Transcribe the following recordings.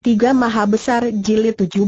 Tiga Maha Besar Jilid 17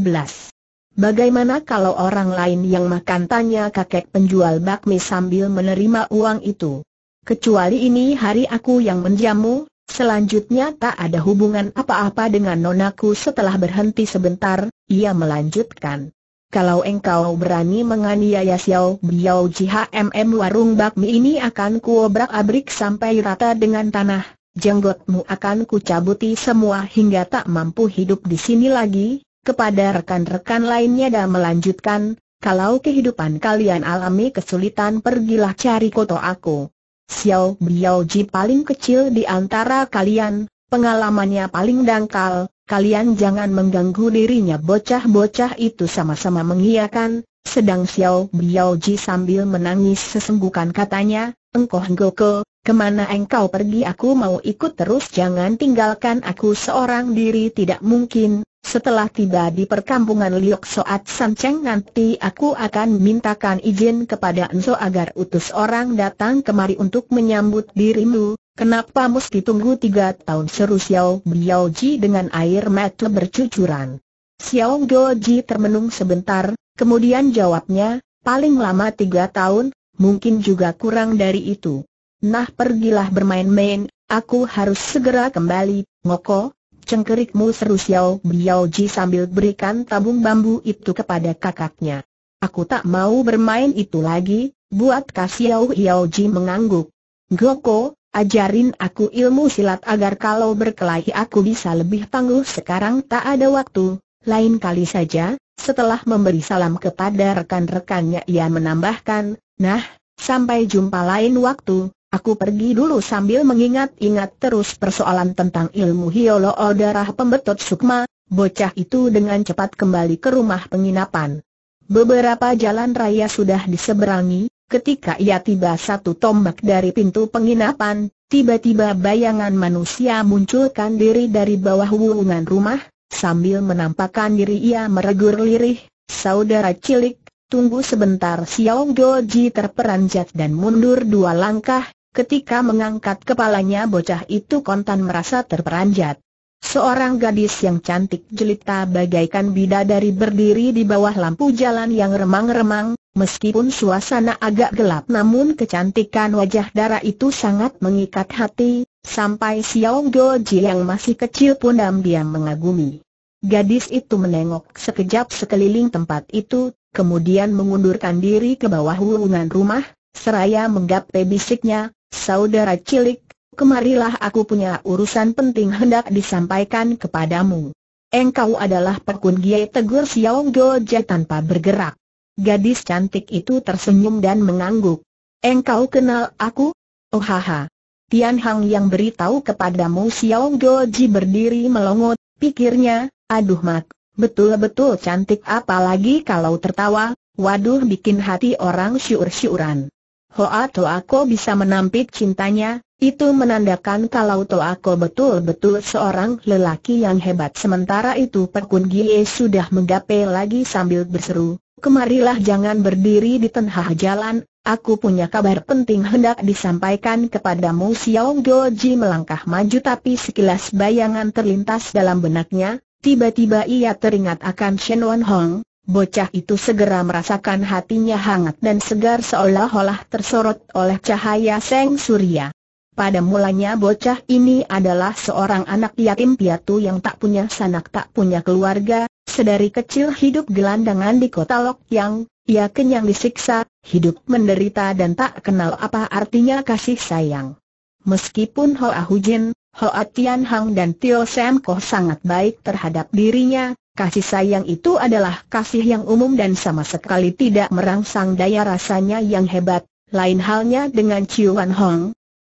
Bagaimana kalau orang lain yang makan tanya kakek penjual bakmi sambil menerima uang itu? Kecuali ini hari aku yang menjamu, selanjutnya tak ada hubungan apa-apa dengan nonaku setelah berhenti sebentar, ia melanjutkan. Kalau engkau berani menganiaya Xiao Biao Jihm warung bakmi ini akan kuobrak-abrik sampai rata dengan tanah, jenggotmu akan kucabuti semua hingga tak mampu hidup di sini lagi, kepada rekan-rekan lainnya dan melanjutkan, kalau kehidupan kalian alami kesulitan pergilah cari koto aku. Xiao Biao Ji paling kecil di antara kalian, pengalamannya paling dangkal, kalian jangan mengganggu dirinya bocah-bocah itu sama-sama mengiyakan, sedang Xiao Biao Ji sambil menangis sesenggukan katanya, Engkau Henggoko, kemana engkau pergi aku mau ikut terus jangan tinggalkan aku seorang diri tidak mungkin, setelah tiba di perkampungan Liok Soat Sanceng nanti aku akan mintakan izin kepada Enzo agar utus orang datang kemari untuk menyambut dirimu, kenapa mesti tunggu tiga tahun seru Xiao Biao Ji dengan air mata bercucuran. Xiao Ji termenung sebentar, Kemudian jawabnya, paling lama tiga tahun, mungkin juga kurang dari itu. Nah pergilah bermain-main, aku harus segera kembali, ngoko, cengkerikmu seru Xiao Biao Ji sambil berikan tabung bambu itu kepada kakaknya. Aku tak mau bermain itu lagi, buat Kasiao Hiao Ji mengangguk. Goko, ajarin aku ilmu silat agar kalau berkelahi aku bisa lebih tangguh sekarang tak ada waktu, lain kali saja, setelah memberi salam kepada rekan-rekannya ia menambahkan, Nah, sampai jumpa lain waktu, aku pergi dulu sambil mengingat-ingat terus persoalan tentang ilmu hiolo darah pembetot sukma, bocah itu dengan cepat kembali ke rumah penginapan. Beberapa jalan raya sudah diseberangi, ketika ia tiba satu tombak dari pintu penginapan, tiba-tiba bayangan manusia munculkan diri dari bawah wulungan rumah, Sambil menampakkan diri ia meregur lirih, saudara cilik, tunggu sebentar Xiao Goji terperanjat dan mundur dua langkah, ketika mengangkat kepalanya bocah itu kontan merasa terperanjat. Seorang gadis yang cantik jelita bagaikan bidadari berdiri di bawah lampu jalan yang remang-remang, meskipun suasana agak gelap namun kecantikan wajah darah itu sangat mengikat hati, Sampai Xiao Goji yang masih kecil pun diam-diam mengagumi. Gadis itu menengok sekejap sekeliling tempat itu, kemudian mengundurkan diri ke bawah hubungan rumah, seraya menggapai bisiknya, saudara cilik, kemarilah aku punya urusan penting hendak disampaikan kepadamu. Engkau adalah Pekun Giai tegur Xiao Goji tanpa bergerak. Gadis cantik itu tersenyum dan mengangguk. Engkau kenal aku? Oh ha. Tian Hang yang beritahu kepadamu Xiao Goji berdiri melongo, pikirnya, aduh mak, betul-betul cantik apalagi kalau tertawa, waduh bikin hati orang syur-syuran. Hoa aku bisa menampik cintanya, itu menandakan kalau aku betul-betul seorang lelaki yang hebat. Sementara itu Perkun Gie sudah menggapai lagi sambil berseru, kemarilah jangan berdiri di tengah jalan, Aku punya kabar penting hendak disampaikan kepadamu Xiao Doji melangkah maju tapi sekilas bayangan terlintas dalam benaknya, tiba-tiba ia teringat akan Shen Wan Hong, bocah itu segera merasakan hatinya hangat dan segar seolah-olah tersorot oleh cahaya Seng Surya. Pada mulanya bocah ini adalah seorang anak yatim piatu yang tak punya sanak tak punya keluarga, sedari kecil hidup gelandangan di kota Lok Yang, ia kenyang disiksa, hidup menderita dan tak kenal apa artinya kasih sayang. Meskipun Hoa Hujin, Hoa Tian Hang dan Tio Sam Koh sangat baik terhadap dirinya, kasih sayang itu adalah kasih yang umum dan sama sekali tidak merangsang daya rasanya yang hebat, lain halnya dengan Wan Hong.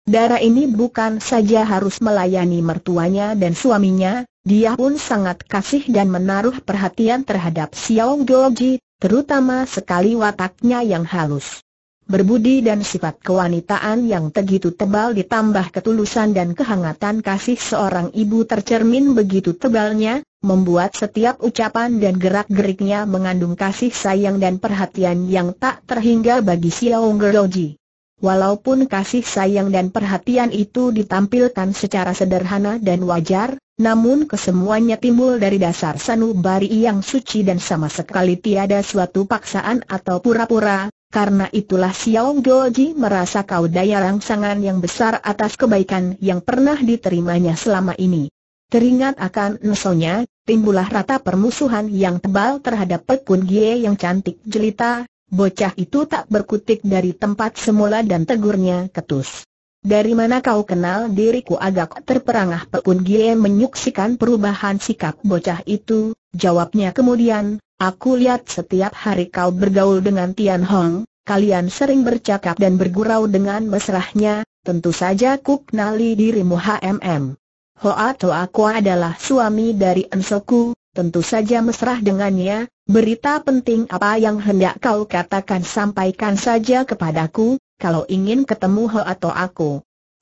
Dara ini bukan saja harus melayani mertuanya dan suaminya, dia pun sangat kasih dan menaruh perhatian terhadap Xiao Goji, terutama sekali wataknya yang halus. Berbudi dan sifat kewanitaan yang begitu tebal ditambah ketulusan dan kehangatan kasih seorang ibu tercermin begitu tebalnya, membuat setiap ucapan dan gerak-geriknya mengandung kasih sayang dan perhatian yang tak terhingga bagi Xiao Geroji. Walaupun kasih sayang dan perhatian itu ditampilkan secara sederhana dan wajar, namun kesemuanya timbul dari dasar sanubari yang suci dan sama sekali tiada suatu paksaan atau pura-pura, karena itulah Xiao Goji merasa kau daya rangsangan yang besar atas kebaikan yang pernah diterimanya selama ini. Teringat akan nesonya, timbullah rata permusuhan yang tebal terhadap Pekun Gie yang cantik jelita, bocah itu tak berkutik dari tempat semula dan tegurnya ketus. Dari mana kau kenal diriku agak terperangah Pekun Gie menyuksikan perubahan sikap bocah itu, jawabnya kemudian, aku lihat setiap hari kau bergaul dengan Tian Hong, kalian sering bercakap dan bergurau dengan mesrahnya, tentu saja ku kenali dirimu HMM. Hoa Toa Kua adalah suami dari Ensoku, tentu saja mesra dengannya, berita penting apa yang hendak kau katakan sampaikan saja kepadaku, kalau ingin ketemu Ho atau aku.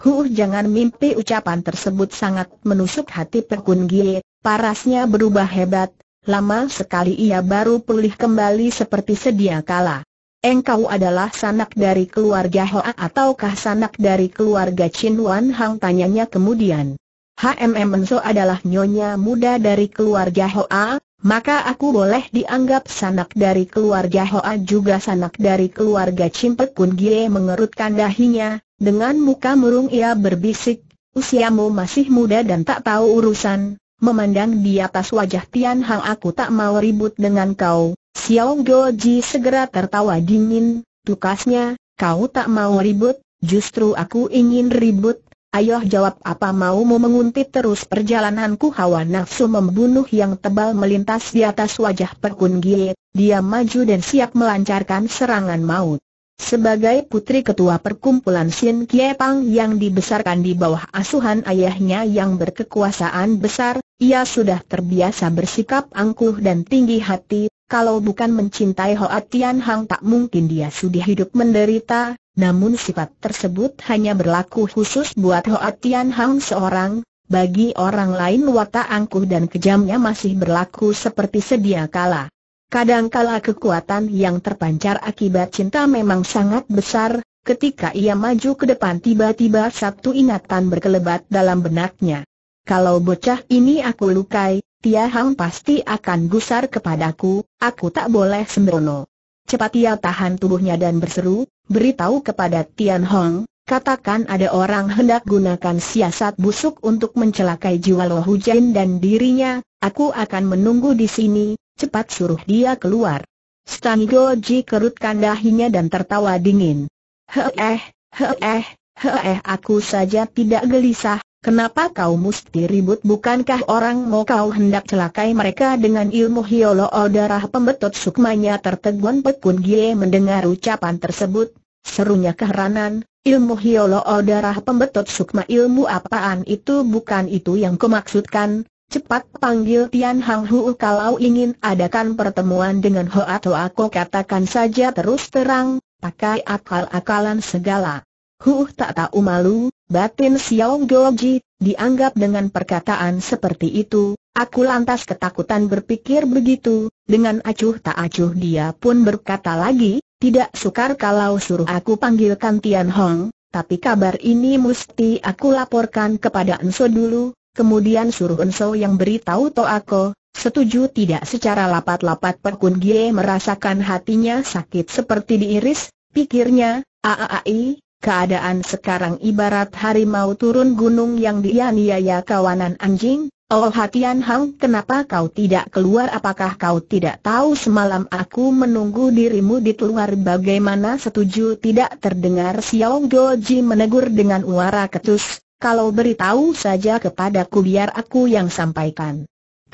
Huh jangan mimpi ucapan tersebut sangat menusuk hati Pekun Gie, parasnya berubah hebat, lama sekali ia baru pulih kembali seperti sedia kala. Engkau adalah sanak dari keluarga Hoa ataukah sanak dari keluarga Chin Wan Hang tanyanya kemudian. HMM Enzo adalah nyonya muda dari keluarga Hoa, maka aku boleh dianggap sanak dari keluarga Hoa juga sanak dari keluarga Cimpek Kun Gie mengerutkan dahinya, dengan muka murung ia berbisik, usiamu masih muda dan tak tahu urusan, memandang di atas wajah Tian Hang aku tak mau ribut dengan kau, Xiao Ji segera tertawa dingin, tukasnya, kau tak mau ribut, justru aku ingin ribut, Ayah jawab apa maumu menguntit terus perjalananku hawa nafsu membunuh yang tebal melintas di atas wajah Pekun Gie, dia maju dan siap melancarkan serangan maut. Sebagai putri ketua perkumpulan Sin Kie Pang yang dibesarkan di bawah asuhan ayahnya yang berkekuasaan besar, ia sudah terbiasa bersikap angkuh dan tinggi hati, kalau bukan mencintai Hoa Tian Hang tak mungkin dia sudah hidup menderita, namun sifat tersebut hanya berlaku khusus buat Hoa Tian Hang seorang, bagi orang lain watak angkuh dan kejamnya masih berlaku seperti sedia kala. Kadangkala kekuatan yang terpancar akibat cinta memang sangat besar, ketika ia maju ke depan tiba-tiba satu ingatan berkelebat dalam benaknya. Kalau bocah ini aku lukai, Tia Hang pasti akan gusar kepadaku, aku tak boleh sembrono. Cepat ia tahan tubuhnya dan berseru, beritahu kepada Tian Hong, katakan ada orang hendak gunakan siasat busuk untuk mencelakai jiwa Lo Hujan dan dirinya, aku akan menunggu di sini, cepat suruh dia keluar. Stanigo Ji kerutkan dahinya dan tertawa dingin. heeh, heeh, heeh, eh aku saja tidak gelisah, Kenapa kau mesti ribut bukankah orang mau kau hendak celakai mereka dengan ilmu hiolo oh, darah pembetot sukmanya tertegun pekun gie mendengar ucapan tersebut. Serunya keheranan, ilmu hiolo oh, darah pembetot sukma ilmu apaan itu bukan itu yang kumaksudkan. Cepat panggil Tian Hang Hu kalau ingin adakan pertemuan dengan Ho atau aku katakan saja terus terang, pakai akal-akalan segala. Hu tak tahu malu, Batin Xiao Goji, dianggap dengan perkataan seperti itu, aku lantas ketakutan berpikir begitu, dengan acuh tak acuh dia pun berkata lagi, tidak sukar kalau suruh aku panggilkan Tian Hong, tapi kabar ini mesti aku laporkan kepada Enso dulu, kemudian suruh Enso yang beritahu aku. Setuju tidak secara lapat-lapat Perkun Gie merasakan hatinya sakit seperti diiris, pikirnya, aaai, Keadaan sekarang ibarat hari mau turun gunung yang dianiaya kawanan anjing, Oh Hatian Hang kenapa kau tidak keluar apakah kau tidak tahu semalam aku menunggu dirimu di luar bagaimana setuju tidak terdengar Xiao Goji menegur dengan suara ketus, kalau beritahu saja kepadaku biar aku yang sampaikan.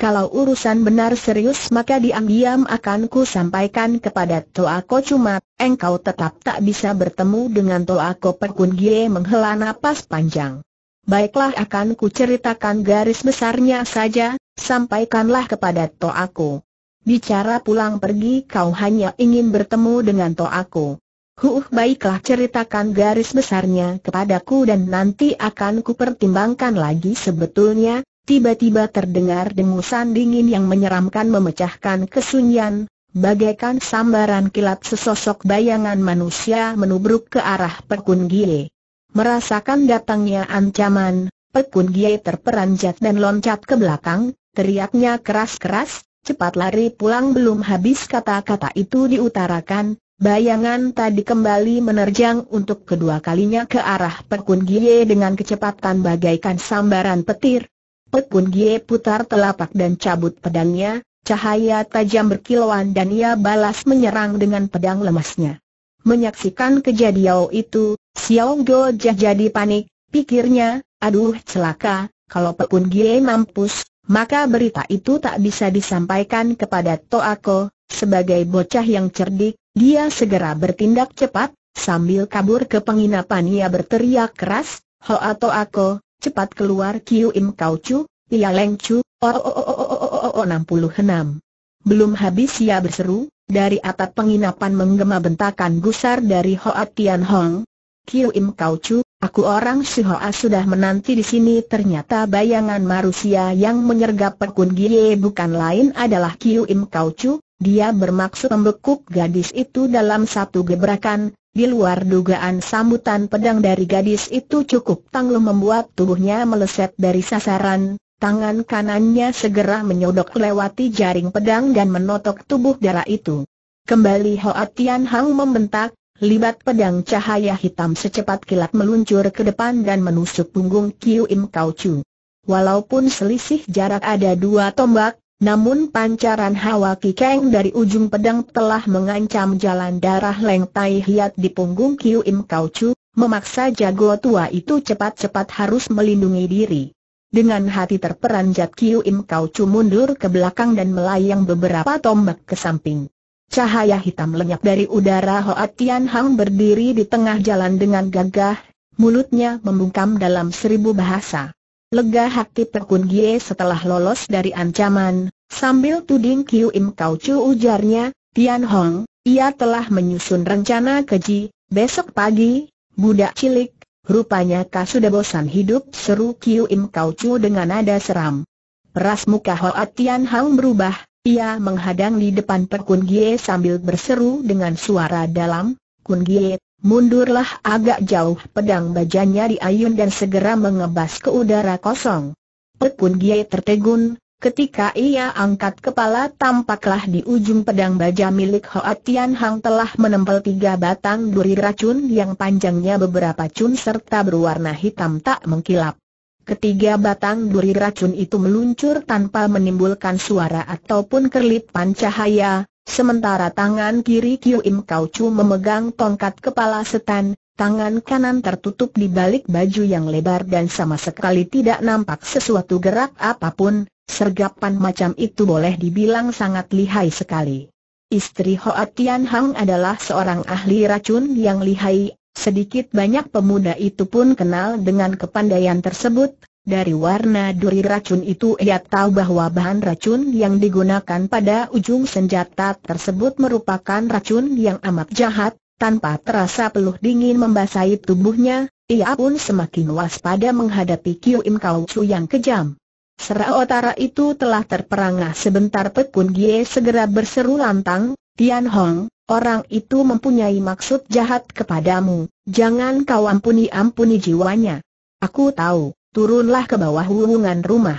Kalau urusan benar serius maka diam-diam akan ku sampaikan kepada Toako cuma, engkau tetap tak bisa bertemu dengan Toako Perkun Gie menghela napas panjang. Baiklah akan ku ceritakan garis besarnya saja, sampaikanlah kepada Toako. Bicara pulang pergi kau hanya ingin bertemu dengan Toako. Huh baiklah ceritakan garis besarnya kepadaku dan nanti akan ku pertimbangkan lagi sebetulnya, Tiba-tiba terdengar dengusan dingin yang menyeramkan memecahkan kesunyian, bagaikan sambaran kilat sesosok bayangan manusia menubruk ke arah Pekun Gie. Merasakan datangnya ancaman, Pekun Gie terperanjat dan loncat ke belakang, teriaknya keras-keras, cepat lari pulang belum habis kata-kata itu diutarakan, bayangan tadi kembali menerjang untuk kedua kalinya ke arah Pekun Gie dengan kecepatan bagaikan sambaran petir, Pekun Gie putar telapak dan cabut pedangnya, cahaya tajam berkilauan dan ia balas menyerang dengan pedang lemasnya. Menyaksikan kejadian itu, Xiao Go jadi panik, pikirnya, aduh celaka, kalau Pekun Gie mampus, maka berita itu tak bisa disampaikan kepada Toako, sebagai bocah yang cerdik, dia segera bertindak cepat, sambil kabur ke penginapan ia berteriak keras, Hoa Toako, Cepat keluar Kiu Im Kau Chu, Ia Leng Chu, oh oh oh oh oh oh oh oh oh 66. Belum habis ia berseru, dari atap penginapan menggema bentakan gusar dari Hoa Tian Hong. Kiu Im Kau Chu, aku orang Hoa sudah menanti di sini ternyata bayangan manusia yang menyergap Pekun Gie bukan lain adalah Kiu Im Kau Chu, dia bermaksud membekuk gadis itu dalam satu gebrakan, di luar dugaan sambutan pedang dari gadis itu cukup tangguh membuat tubuhnya meleset dari sasaran, tangan kanannya segera menyodok lewati jaring pedang dan menotok tubuh darah itu. Kembali Hoa Tian Hang membentak, libat pedang cahaya hitam secepat kilat meluncur ke depan dan menusuk punggung Kiu Im Kau Chu. Walaupun selisih jarak ada dua tombak, namun pancaran hawa kikeng dari ujung pedang telah mengancam jalan darah Leng Tai Hiat di punggung Kiu Im Kau Chu, memaksa jago tua itu cepat-cepat harus melindungi diri. Dengan hati terperanjat Kiu Im Kau Chu mundur ke belakang dan melayang beberapa tombak ke samping. Cahaya hitam lenyap dari udara Hoa Tian Hang berdiri di tengah jalan dengan gagah, mulutnya membungkam dalam seribu bahasa. Lega hati Tekun Gie setelah lolos dari ancaman, sambil tuding Kiu Im Kau Chu ujarnya, Tian Hong, ia telah menyusun rencana keji, besok pagi, budak cilik, rupanya kau sudah bosan hidup seru Kiu Im Kau Chu dengan nada seram. Peras muka Hoa Tian Hong berubah, ia menghadang di depan Perkun Gie sambil berseru dengan suara dalam, Kun Gie, Mundurlah agak jauh pedang bajanya diayun dan segera mengebas ke udara kosong. Pekun Giai tertegun, Ketika ia angkat kepala tampaklah di ujung pedang baja milik Hoa Tian Hang telah menempel tiga batang duri racun yang panjangnya beberapa cun serta berwarna hitam tak mengkilap. Ketiga batang duri racun itu meluncur tanpa menimbulkan suara ataupun kerlipan cahaya, Sementara tangan kiri Kiu Im Kau Chu memegang tongkat kepala setan, tangan kanan tertutup di balik baju yang lebar dan sama sekali tidak nampak sesuatu gerak apapun, sergapan macam itu boleh dibilang sangat lihai sekali. Istri Hoa Tian Hang adalah seorang ahli racun yang lihai, sedikit banyak pemuda itu pun kenal dengan kepandaian tersebut, dari warna duri racun itu ia tahu bahwa bahan racun yang digunakan pada ujung senjata tersebut merupakan racun yang amat jahat, tanpa terasa peluh dingin membasahi tubuhnya, ia pun semakin waspada menghadapi Kiu Im Kau Chu yang kejam. Seraotara itu telah terperangah sebentar Pekun Gie segera berseru lantang, Tian Hong, orang itu mempunyai maksud jahat kepadamu, jangan kau ampuni-ampuni jiwanya. Aku tahu turunlah ke bawah hubungan rumah.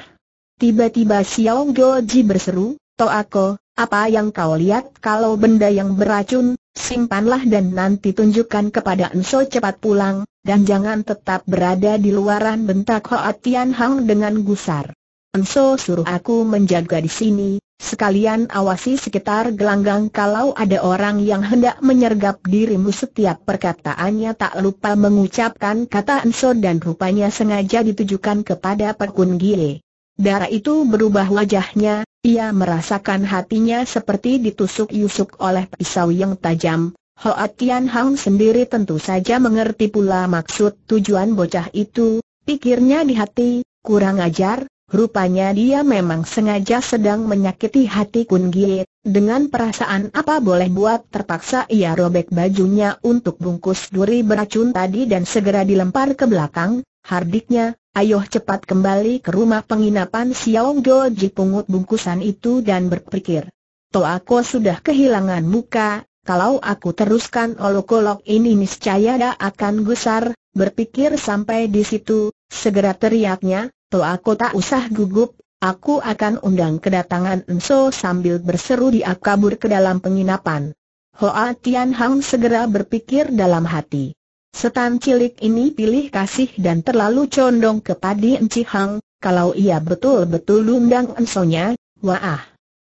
Tiba-tiba Xiao Goji berseru, Toako, apa yang kau lihat kalau benda yang beracun, simpanlah dan nanti tunjukkan kepada Enso cepat pulang, dan jangan tetap berada di luaran bentak Hoa Tian Hang dengan gusar. Enso suruh aku menjaga di sini, Sekalian awasi sekitar gelanggang kalau ada orang yang hendak menyergap dirimu setiap perkataannya tak lupa mengucapkan kata Enso dan rupanya sengaja ditujukan kepada Perkun Gile. Darah itu berubah wajahnya, ia merasakan hatinya seperti ditusuk yusuk oleh pisau yang tajam. Hoa Tian Hang sendiri tentu saja mengerti pula maksud tujuan bocah itu, pikirnya di hati, kurang ajar, Rupanya dia memang sengaja sedang menyakiti hati Kun Gie, dengan perasaan apa boleh buat terpaksa ia robek bajunya untuk bungkus duri beracun tadi dan segera dilempar ke belakang, hardiknya, ayo cepat kembali ke rumah penginapan Xiong Ji pungut bungkusan itu dan berpikir. Toh aku sudah kehilangan muka, kalau aku teruskan olok-olok ini niscaya akan gusar, berpikir sampai di situ, segera teriaknya, Tu aku tak usah gugup, aku akan undang kedatangan Enso sambil berseru dia kabur ke dalam penginapan. Hoa Tian Hang segera berpikir dalam hati. Setan cilik ini pilih kasih dan terlalu condong kepada Enci Hang, kalau ia betul-betul undang Ensonya, wah.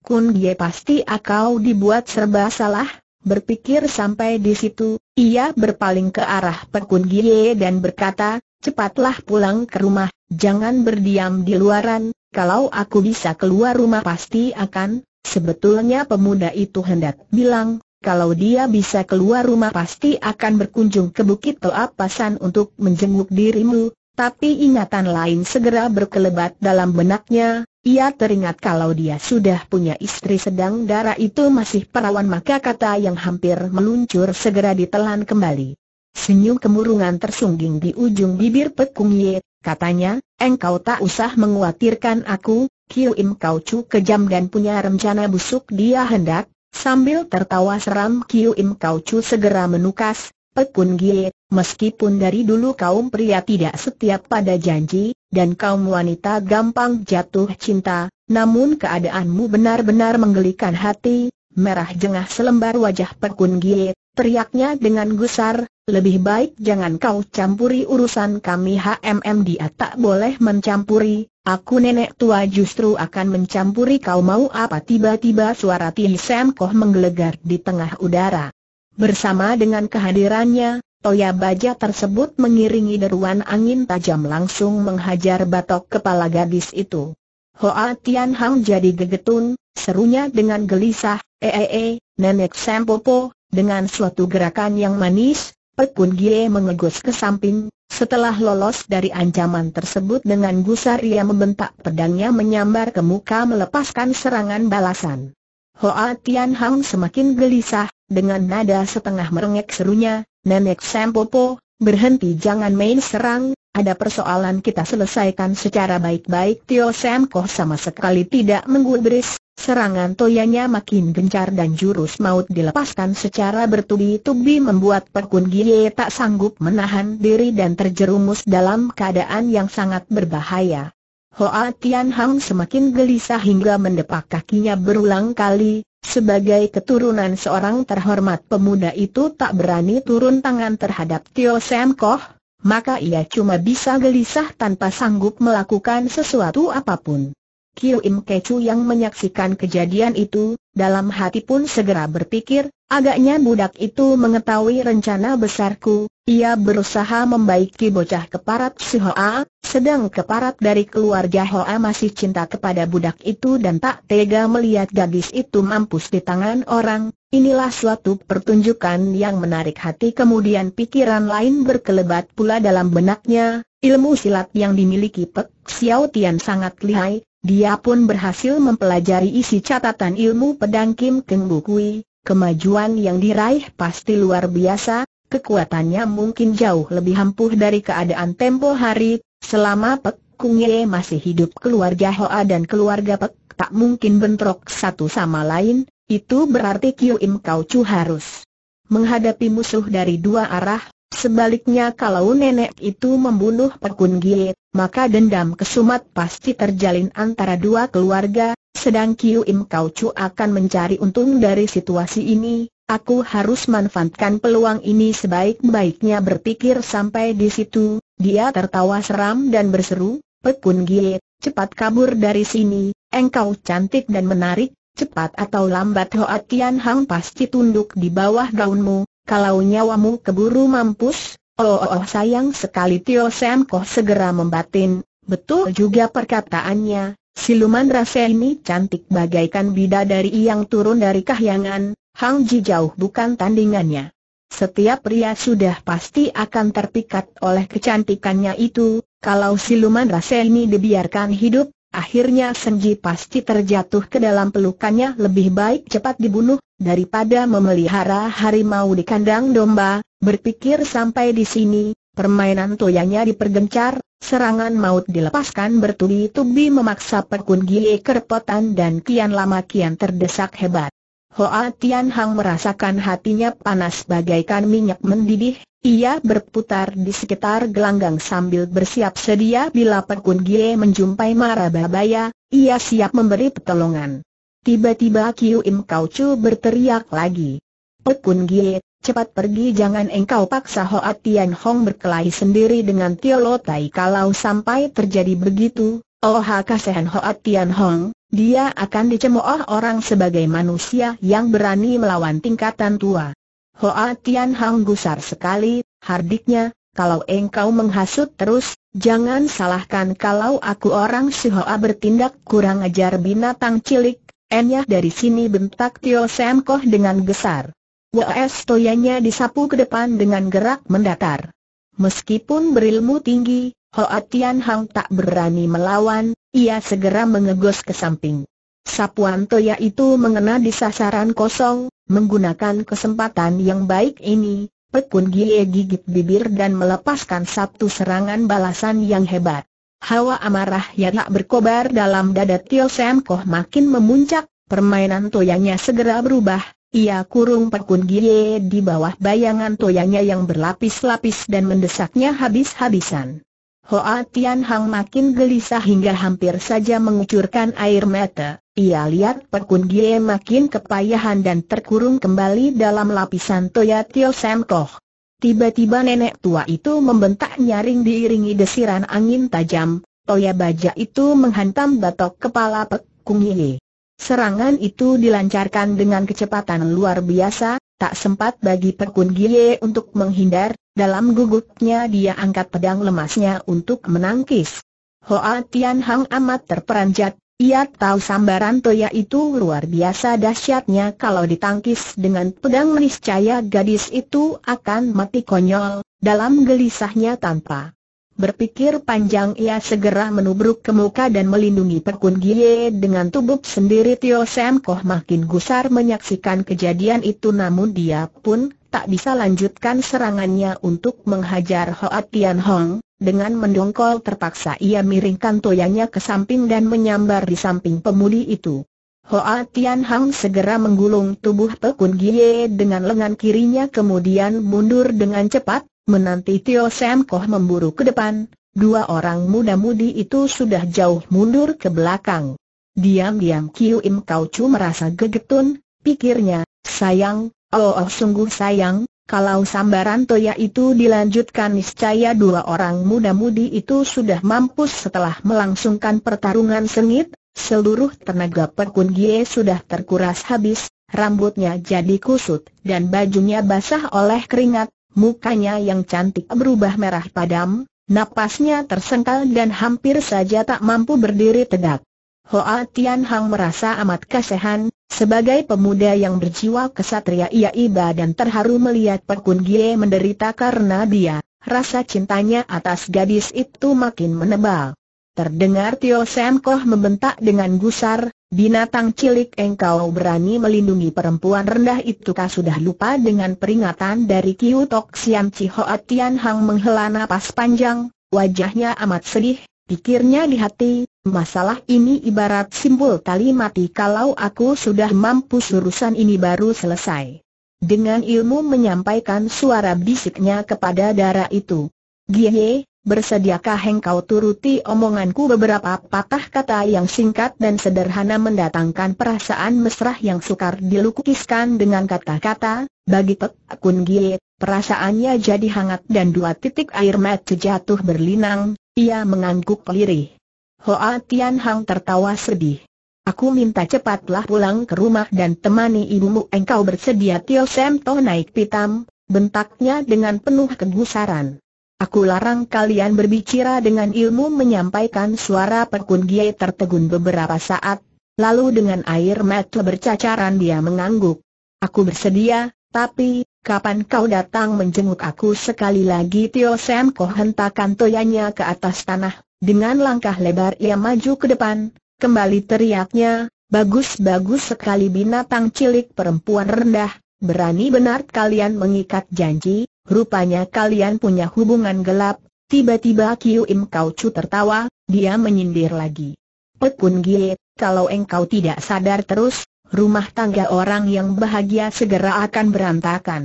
Kun dia pasti akau dibuat serba salah, berpikir sampai di situ, ia berpaling ke arah Pekun Gie dan berkata, Cepatlah pulang ke rumah, jangan berdiam di luaran, kalau aku bisa keluar rumah pasti akan. Sebetulnya pemuda itu hendak bilang, kalau dia bisa keluar rumah pasti akan berkunjung ke Bukit Toapasan untuk menjenguk dirimu, tapi ingatan lain segera berkelebat dalam benaknya, ia teringat kalau dia sudah punya istri sedang darah itu masih perawan maka kata yang hampir meluncur segera ditelan kembali. Senyum kemurungan tersungging di ujung bibir Pekung Ye, katanya, engkau tak usah menguatirkan aku, Kiu Im Kau Chu kejam dan punya rencana busuk dia hendak, sambil tertawa seram Kiu Im Kau Chu segera menukas, Pekun Ye, meskipun dari dulu kaum pria tidak setiap pada janji, dan kaum wanita gampang jatuh cinta, namun keadaanmu benar-benar menggelikan hati, merah jengah selembar wajah Pekun Ye, teriaknya dengan gusar, lebih baik jangan kau campuri urusan kami HMM dia tak boleh mencampuri, aku nenek tua justru akan mencampuri kau mau apa tiba-tiba suara Tih Sam Koh menggelegar di tengah udara. Bersama dengan kehadirannya, Toya baja tersebut mengiringi deruan angin tajam langsung menghajar batok kepala gadis itu. Hoa Tian Hang jadi gegetun, serunya dengan gelisah, ee, eh, eh, eh, nenek -e, nenek dengan suatu gerakan yang manis, Pekun Gie mengegus ke samping, setelah lolos dari ancaman tersebut dengan gusar ia membentak pedangnya menyambar ke muka melepaskan serangan balasan. Hoa Tian Hang semakin gelisah, dengan nada setengah merengek serunya, Nenek Sam Popo, berhenti jangan main serang, ada persoalan kita selesaikan secara baik-baik Tio Sam Semkoh sama sekali tidak menggubris, Serangan toyanya makin gencar dan jurus maut dilepaskan secara bertubi-tubi membuat Perkun Gie tak sanggup menahan diri dan terjerumus dalam keadaan yang sangat berbahaya. Hoa Tian Hang semakin gelisah hingga mendepak kakinya berulang kali, sebagai keturunan seorang terhormat pemuda itu tak berani turun tangan terhadap Tio Sam Koh, maka ia cuma bisa gelisah tanpa sanggup melakukan sesuatu apapun. Kiu Im Kecu yang menyaksikan kejadian itu, dalam hati pun segera berpikir, agaknya budak itu mengetahui rencana besarku, ia berusaha membaiki bocah keparat si Hoa, sedang keparat dari keluarga Hoa masih cinta kepada budak itu dan tak tega melihat gadis itu mampus di tangan orang, inilah suatu pertunjukan yang menarik hati kemudian pikiran lain berkelebat pula dalam benaknya, ilmu silat yang dimiliki Pek Xiao Tian sangat lihai, dia pun berhasil mempelajari isi catatan ilmu pedang Kim Keng Bukui, kemajuan yang diraih pasti luar biasa, kekuatannya mungkin jauh lebih ampuh dari keadaan tempo hari, selama Pek Kung Ye masih hidup keluarga Hoa dan keluarga Pek tak mungkin bentrok satu sama lain, itu berarti Kyu Im Kau Chu harus menghadapi musuh dari dua arah, Sebaliknya kalau nenek itu membunuh Pekun Gie, maka dendam kesumat pasti terjalin antara dua keluarga, sedang Kiu Im Kau Chu akan mencari untung dari situasi ini, aku harus manfaatkan peluang ini sebaik-baiknya berpikir sampai di situ, dia tertawa seram dan berseru, Pekun Gie, cepat kabur dari sini, engkau cantik dan menarik, cepat atau lambat Hoa Tian Hang pasti tunduk di bawah daunmu. Kalau nyawamu keburu mampus, oh, oh, oh sayang sekali Tio Sam Koh segera membatin, betul juga perkataannya, siluman rasa ini cantik bagaikan bidadari yang turun dari kahyangan, Hang Ji jauh bukan tandingannya. Setiap pria sudah pasti akan terpikat oleh kecantikannya itu, kalau siluman ini dibiarkan hidup, Akhirnya Senji pasti terjatuh ke dalam pelukannya lebih baik cepat dibunuh, daripada memelihara harimau di kandang domba, berpikir sampai di sini, permainan toyanya dipergencar, serangan maut dilepaskan bertubi-tubi memaksa Pekun Gie kerpotan dan kian lama kian terdesak hebat. Hoa Tian Hang merasakan hatinya panas bagaikan minyak mendidih, ia berputar di sekitar gelanggang sambil bersiap sedia bila Pekun Gie menjumpai Marababaya, ia siap memberi pertolongan. Tiba-tiba Kiu Im Kau Chu berteriak lagi. Pekun Gie, cepat pergi jangan engkau paksa Hoa Tian Hong berkelahi sendiri dengan Tio Lo Tai kalau sampai terjadi begitu, Oh Hakasehen Hoa Tian Hong, dia akan dicemooh orang sebagai manusia yang berani melawan tingkatan tua. Hoa Tian Hang gusar sekali, hardiknya, kalau engkau menghasut terus, jangan salahkan kalau aku orang si Hoa bertindak kurang ajar binatang cilik, enyah dari sini bentak Tio Sam Koh dengan gesar. WS toyanya disapu ke depan dengan gerak mendatar. Meskipun berilmu tinggi, Hoa Tian Hang tak berani melawan, ia segera mengegos ke samping. Sapuan Toya itu mengena di sasaran kosong, menggunakan kesempatan yang baik ini, Pekun Gie gigit bibir dan melepaskan satu serangan balasan yang hebat. Hawa amarah yang tak berkobar dalam dada Tio Sam Koh makin memuncak, permainan toyanya segera berubah, ia kurung Pekun Gie di bawah bayangan toyanya yang berlapis-lapis dan mendesaknya habis-habisan. Hoa Tian Hang makin gelisah hingga hampir saja mengucurkan air mata. Ia lihat Pekun Gie makin kepayahan dan terkurung kembali dalam lapisan Toya Tio Sam Koh. Tiba-tiba nenek tua itu membentak nyaring diiringi desiran angin tajam. Toya baja itu menghantam batok kepala Pekun Gie. Serangan itu dilancarkan dengan kecepatan luar biasa, Tak sempat bagi Pekun Gie untuk menghindar, dalam gugupnya dia angkat pedang lemasnya untuk menangkis. Hoa Tian Hang amat terperanjat, ia tahu sambaran Toya itu luar biasa dahsyatnya kalau ditangkis dengan pedang niscaya gadis itu akan mati konyol, dalam gelisahnya tanpa Berpikir panjang ia segera menubruk ke muka dan melindungi Pekun Gie dengan tubuh sendiri Tio Sam Koh makin gusar menyaksikan kejadian itu namun dia pun tak bisa lanjutkan serangannya untuk menghajar Hoa Tian Hong. Dengan mendongkol terpaksa ia miringkan toyanya ke samping dan menyambar di samping pemudi itu. Hoa Tian Hong segera menggulung tubuh Pekun Gie dengan lengan kirinya kemudian mundur dengan cepat, Menanti Tio Sam Koh memburu ke depan, dua orang muda-mudi itu sudah jauh mundur ke belakang. Diam-diam Kiu Im Kau Chu merasa gegetun, pikirnya, sayang, oh, oh sungguh sayang, kalau sambaran Toya itu dilanjutkan niscaya dua orang muda-mudi itu sudah mampus setelah melangsungkan pertarungan sengit, seluruh tenaga Perkun Gie sudah terkuras habis, rambutnya jadi kusut dan bajunya basah oleh keringat, mukanya yang cantik berubah merah padam, napasnya tersengkal dan hampir saja tak mampu berdiri tegak. Hoa Tian Hang merasa amat kasihan, sebagai pemuda yang berjiwa kesatria ia iba dan terharu melihat Pekun Gie menderita karena dia, rasa cintanya atas gadis itu makin menebal. Terdengar Tio Sen Koh membentak dengan gusar, Binatang cilik engkau berani melindungi perempuan rendah itu kah sudah lupa dengan peringatan dari Kiu Tok Sian Chi Tian Hang menghela napas panjang, wajahnya amat sedih, pikirnya di hati, masalah ini ibarat simbol tali mati kalau aku sudah mampu urusan ini baru selesai. Dengan ilmu menyampaikan suara bisiknya kepada darah itu. Gie, bersediakah engkau turuti omonganku beberapa patah kata yang singkat dan sederhana mendatangkan perasaan mesra yang sukar dilukiskan dengan kata-kata, bagi Pek Kun Gie, perasaannya jadi hangat dan dua titik air mata jatuh berlinang, ia mengangguk lirih. Hoa Tian Hang tertawa sedih. Aku minta cepatlah pulang ke rumah dan temani ibumu engkau bersedia Tio Sem To naik pitam, bentaknya dengan penuh kegusaran. Aku larang kalian berbicara dengan ilmu menyampaikan suara Pekun Giai tertegun beberapa saat, lalu dengan air mata bercacaran dia mengangguk. Aku bersedia, tapi, kapan kau datang menjenguk aku sekali lagi Tio Sam Koh hentakan toyanya ke atas tanah, dengan langkah lebar ia maju ke depan, kembali teriaknya, bagus-bagus sekali binatang cilik perempuan rendah, berani benar kalian mengikat janji, Rupanya kalian punya hubungan gelap, tiba-tiba Kiu Im Kau Chu tertawa, dia menyindir lagi. Pekun Gie, kalau engkau tidak sadar terus, rumah tangga orang yang bahagia segera akan berantakan.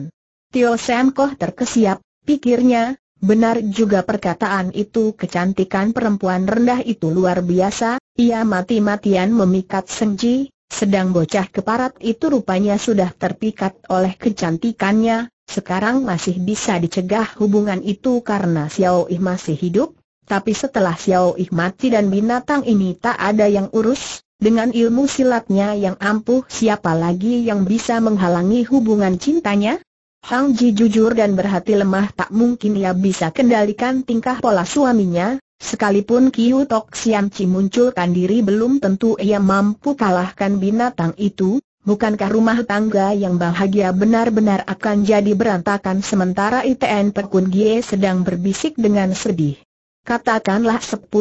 Tio Sam Koh terkesiap, pikirnya, benar juga perkataan itu kecantikan perempuan rendah itu luar biasa, ia mati-matian memikat senji, sedang bocah keparat itu rupanya sudah terpikat oleh kecantikannya, sekarang masih bisa dicegah hubungan itu karena Xiao Yi masih hidup, tapi setelah Xiao Yi mati dan binatang ini tak ada yang urus, dengan ilmu silatnya yang ampuh siapa lagi yang bisa menghalangi hubungan cintanya? Hang Ji jujur dan berhati lemah tak mungkin ia bisa kendalikan tingkah pola suaminya, Sekalipun Kiu Tok Siam Chi munculkan diri belum tentu ia mampu kalahkan binatang itu, Bukankah rumah tangga yang bahagia benar-benar akan jadi berantakan sementara ITN Pekun Gie sedang berbisik dengan sedih? Katakanlah 10-8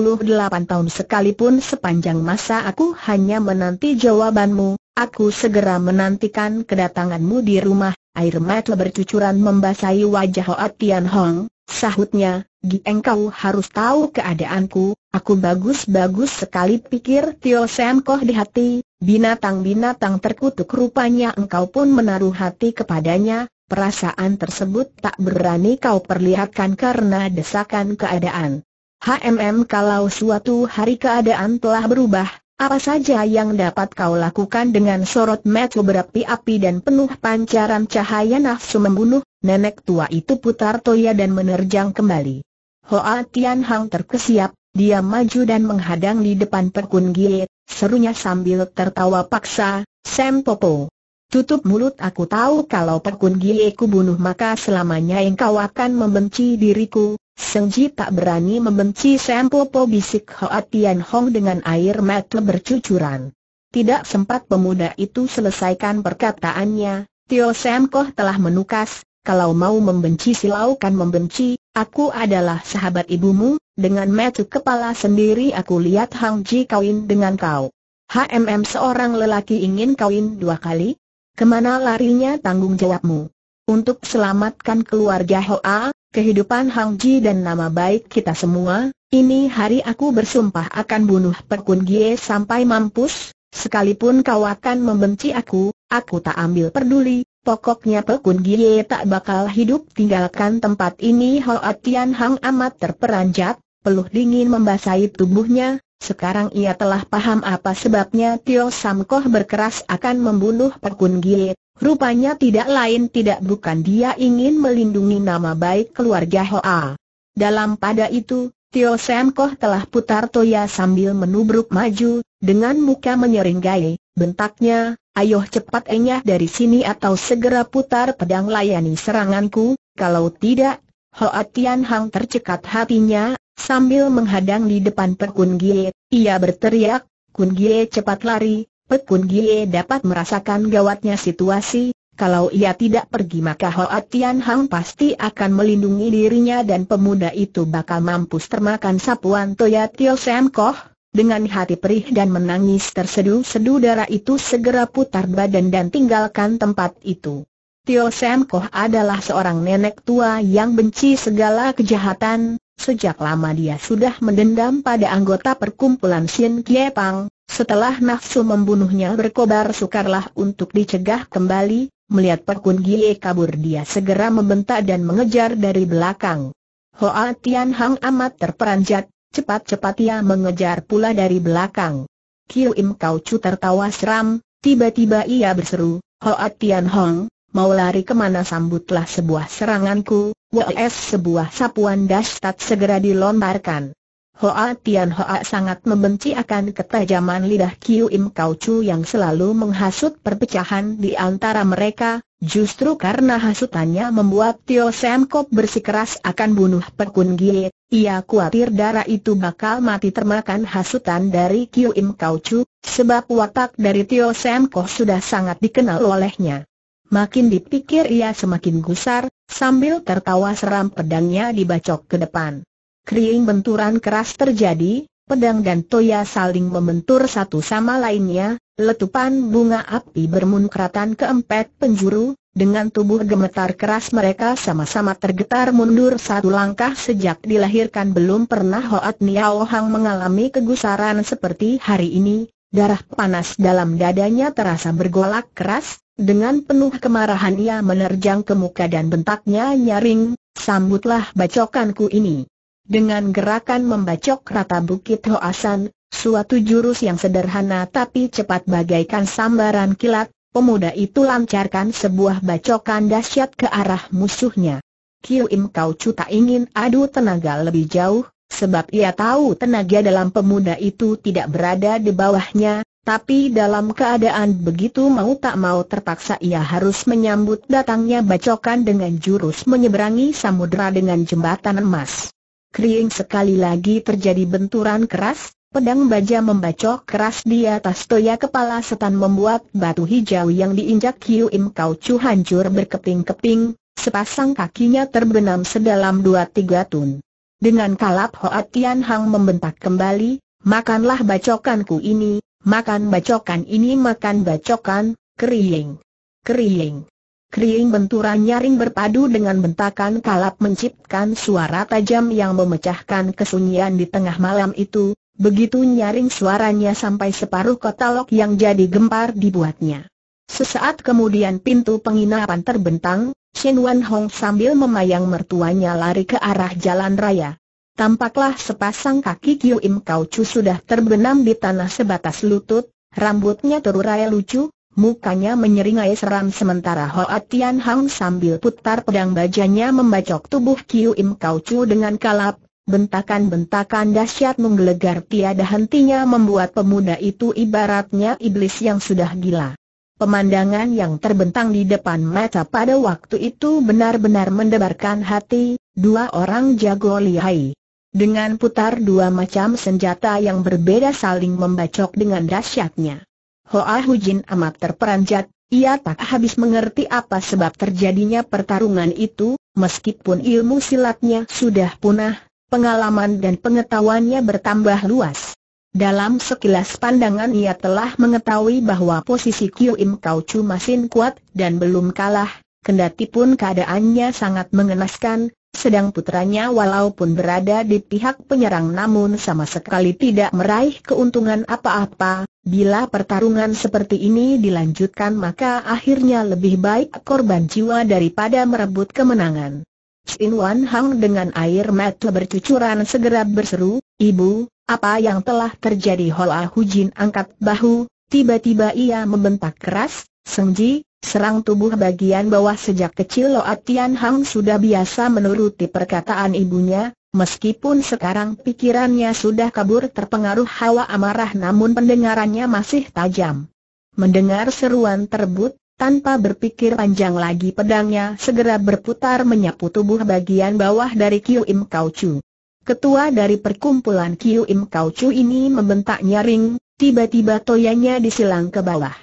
tahun sekalipun sepanjang masa aku hanya menanti jawabanmu, aku segera menantikan kedatanganmu di rumah, air mata bercucuran membasahi wajah Hoa Tian Hong, sahutnya, Gi engkau harus tahu keadaanku, aku bagus-bagus sekali pikir Tio Sam Koh di hati, Binatang-binatang terkutuk rupanya engkau pun menaruh hati kepadanya, perasaan tersebut tak berani kau perlihatkan karena desakan keadaan. HMM kalau suatu hari keadaan telah berubah, apa saja yang dapat kau lakukan dengan sorot mata berapi-api dan penuh pancaran cahaya nafsu membunuh, nenek tua itu putar toya dan menerjang kembali. Hoa Tian Hang terkesiap, dia maju dan menghadang di depan Pekun Gie, serunya sambil tertawa paksa, Sam Popo. Tutup mulut aku tahu kalau pekun ku bunuh maka selamanya engkau akan membenci diriku. Sengji tak berani membenci Sam Popo bisik Hoa Tian Hong dengan air mata bercucuran. Tidak sempat pemuda itu selesaikan perkataannya, Tio Sam Koh telah menukas, kalau mau membenci silaukan membenci, aku adalah sahabat ibumu, dengan metu kepala sendiri aku lihat Hang Ji kawin dengan kau. HMM seorang lelaki ingin kawin dua kali? Kemana larinya tanggung jawabmu? Untuk selamatkan keluarga Hoa, kehidupan Hang Ji dan nama baik kita semua, ini hari aku bersumpah akan bunuh Perkun Gie sampai mampus, Sekalipun kau akan membenci aku, aku tak ambil peduli, Pokoknya Pekun Gie tak bakal hidup tinggalkan tempat ini Hoa Tian Hang amat terperanjat, peluh dingin membasahi tubuhnya, sekarang ia telah paham apa sebabnya Tio Samkoh berkeras akan membunuh Pekun Gie. Rupanya tidak lain tidak bukan dia ingin melindungi nama baik keluarga Hoa. Dalam pada itu, Tio Sam Koh telah putar toya sambil menubruk maju, dengan muka menyeringgai, bentaknya, Ayo cepat enyah dari sini atau segera putar pedang layani seranganku, kalau tidak, Hoa Tian Hang tercekat hatinya, sambil menghadang di depan Pekun Gie, ia berteriak, Kun Gie cepat lari, Pekun Gie dapat merasakan gawatnya situasi, kalau ia tidak pergi maka Hoa Tian Hang pasti akan melindungi dirinya dan pemuda itu bakal mampus termakan sapuan Toya Tio Sam Koh. Dengan hati perih dan menangis terseduh-seduh darah itu segera putar badan dan tinggalkan tempat itu. Tio Sam Koh adalah seorang nenek tua yang benci segala kejahatan, sejak lama dia sudah mendendam pada anggota perkumpulan Sien Kie Pang, setelah nafsu membunuhnya berkobar sukarlah untuk dicegah kembali, Melihat Perkun Gie kabur dia segera membentak dan mengejar dari belakang. Hoa Tian Hang amat terperanjat, Cepat-cepat ia mengejar pula dari belakang. Kiu Im Kau Chu tertawa seram, tiba-tiba ia berseru, Hoa Tian Hong, mau lari kemana sambutlah sebuah seranganku, WS sebuah sapuan dahsyat segera dilontarkan. Hoa Tian Hoa sangat membenci akan ketajaman lidah Kiu Im Kau Chu yang selalu menghasut perpecahan di antara mereka, justru karena hasutannya membuat Tio Sam Kok bersikeras akan bunuh Pekun Giet. Ia khawatir darah itu bakal mati termakan hasutan dari Kiu Im Kau Chu, sebab watak dari Tio Sam Koh sudah sangat dikenal olehnya. Makin dipikir ia semakin gusar, sambil tertawa seram pedangnya dibacok ke depan. Kering benturan keras terjadi, pedang dan toya saling membentur satu sama lainnya, letupan bunga api bermunkratan keempat penjuru, dengan tubuh gemetar keras mereka sama-sama tergetar mundur satu langkah sejak dilahirkan belum pernah Hoat Niao Hang mengalami kegusaran seperti hari ini, darah panas dalam dadanya terasa bergolak keras, dengan penuh kemarahan ia menerjang ke muka dan bentaknya nyaring, sambutlah bacokanku ini. Dengan gerakan membacok rata bukit Hoasan, suatu jurus yang sederhana tapi cepat bagaikan sambaran kilat, pemuda itu lancarkan sebuah bacokan dahsyat ke arah musuhnya. Kiu Im Kau Chu tak ingin adu tenaga lebih jauh, sebab ia tahu tenaga dalam pemuda itu tidak berada di bawahnya, tapi dalam keadaan begitu mau tak mau terpaksa ia harus menyambut datangnya bacokan dengan jurus menyeberangi samudera dengan jembatan emas. Kering sekali lagi terjadi benturan keras, Pedang baja membacok keras di atas toya kepala setan membuat batu hijau yang diinjak Kiu Im Kau Chu hancur berkeping-keping, sepasang kakinya terbenam sedalam dua tiga tun. Dengan kalap Hoa Tian Hang membentak kembali, makanlah bacokanku ini, makan bacokan ini makan bacokan, kering, kering. Kering benturan nyaring berpadu dengan bentakan kalap menciptakan suara tajam yang memecahkan kesunyian di tengah malam itu, Begitu nyaring suaranya sampai separuh kota Lok yang jadi gempar dibuatnya. Sesaat kemudian pintu penginapan terbentang, Shen Wan Hong sambil memayang mertuanya lari ke arah jalan raya. Tampaklah sepasang kaki Kiu Im Kau Chu sudah terbenam di tanah sebatas lutut, rambutnya terurai lucu, mukanya menyeringai seram sementara Hoa Tian Hang sambil putar pedang bajanya membacok tubuh Kiu Im Kau Chu dengan kalap, Bentakan-bentakan dahsyat menggelegar tiada hentinya membuat pemuda itu ibaratnya iblis yang sudah gila. Pemandangan yang terbentang di depan mata pada waktu itu benar-benar mendebarkan hati, dua orang jago lihai. Dengan putar dua macam senjata yang berbeda saling membacok dengan dahsyatnya. Hoa Hujin amat terperanjat, ia tak habis mengerti apa sebab terjadinya pertarungan itu, meskipun ilmu silatnya sudah punah, pengalaman dan pengetahuannya bertambah luas. Dalam sekilas pandangan ia telah mengetahui bahwa posisi Kiu Im Kau Chu masih kuat dan belum kalah, kendati pun keadaannya sangat mengenaskan, sedang putranya walaupun berada di pihak penyerang namun sama sekali tidak meraih keuntungan apa-apa, bila pertarungan seperti ini dilanjutkan maka akhirnya lebih baik korban jiwa daripada merebut kemenangan. Chin Wan Hang dengan air mata bercucuran segera berseru, Ibu, apa yang telah terjadi Hoa Jin angkat bahu, tiba-tiba ia membentak keras, Sengji, serang tubuh bagian bawah sejak kecil Loa Tian Hang sudah biasa menuruti perkataan ibunya, meskipun sekarang pikirannya sudah kabur terpengaruh hawa amarah namun pendengarannya masih tajam. Mendengar seruan terbut, tanpa berpikir panjang lagi pedangnya segera berputar menyapu tubuh bagian bawah dari Kiu Im Kau Chu. Ketua dari perkumpulan Kiu Im Kau Chu ini membentak nyaring, tiba-tiba toyanya disilang ke bawah.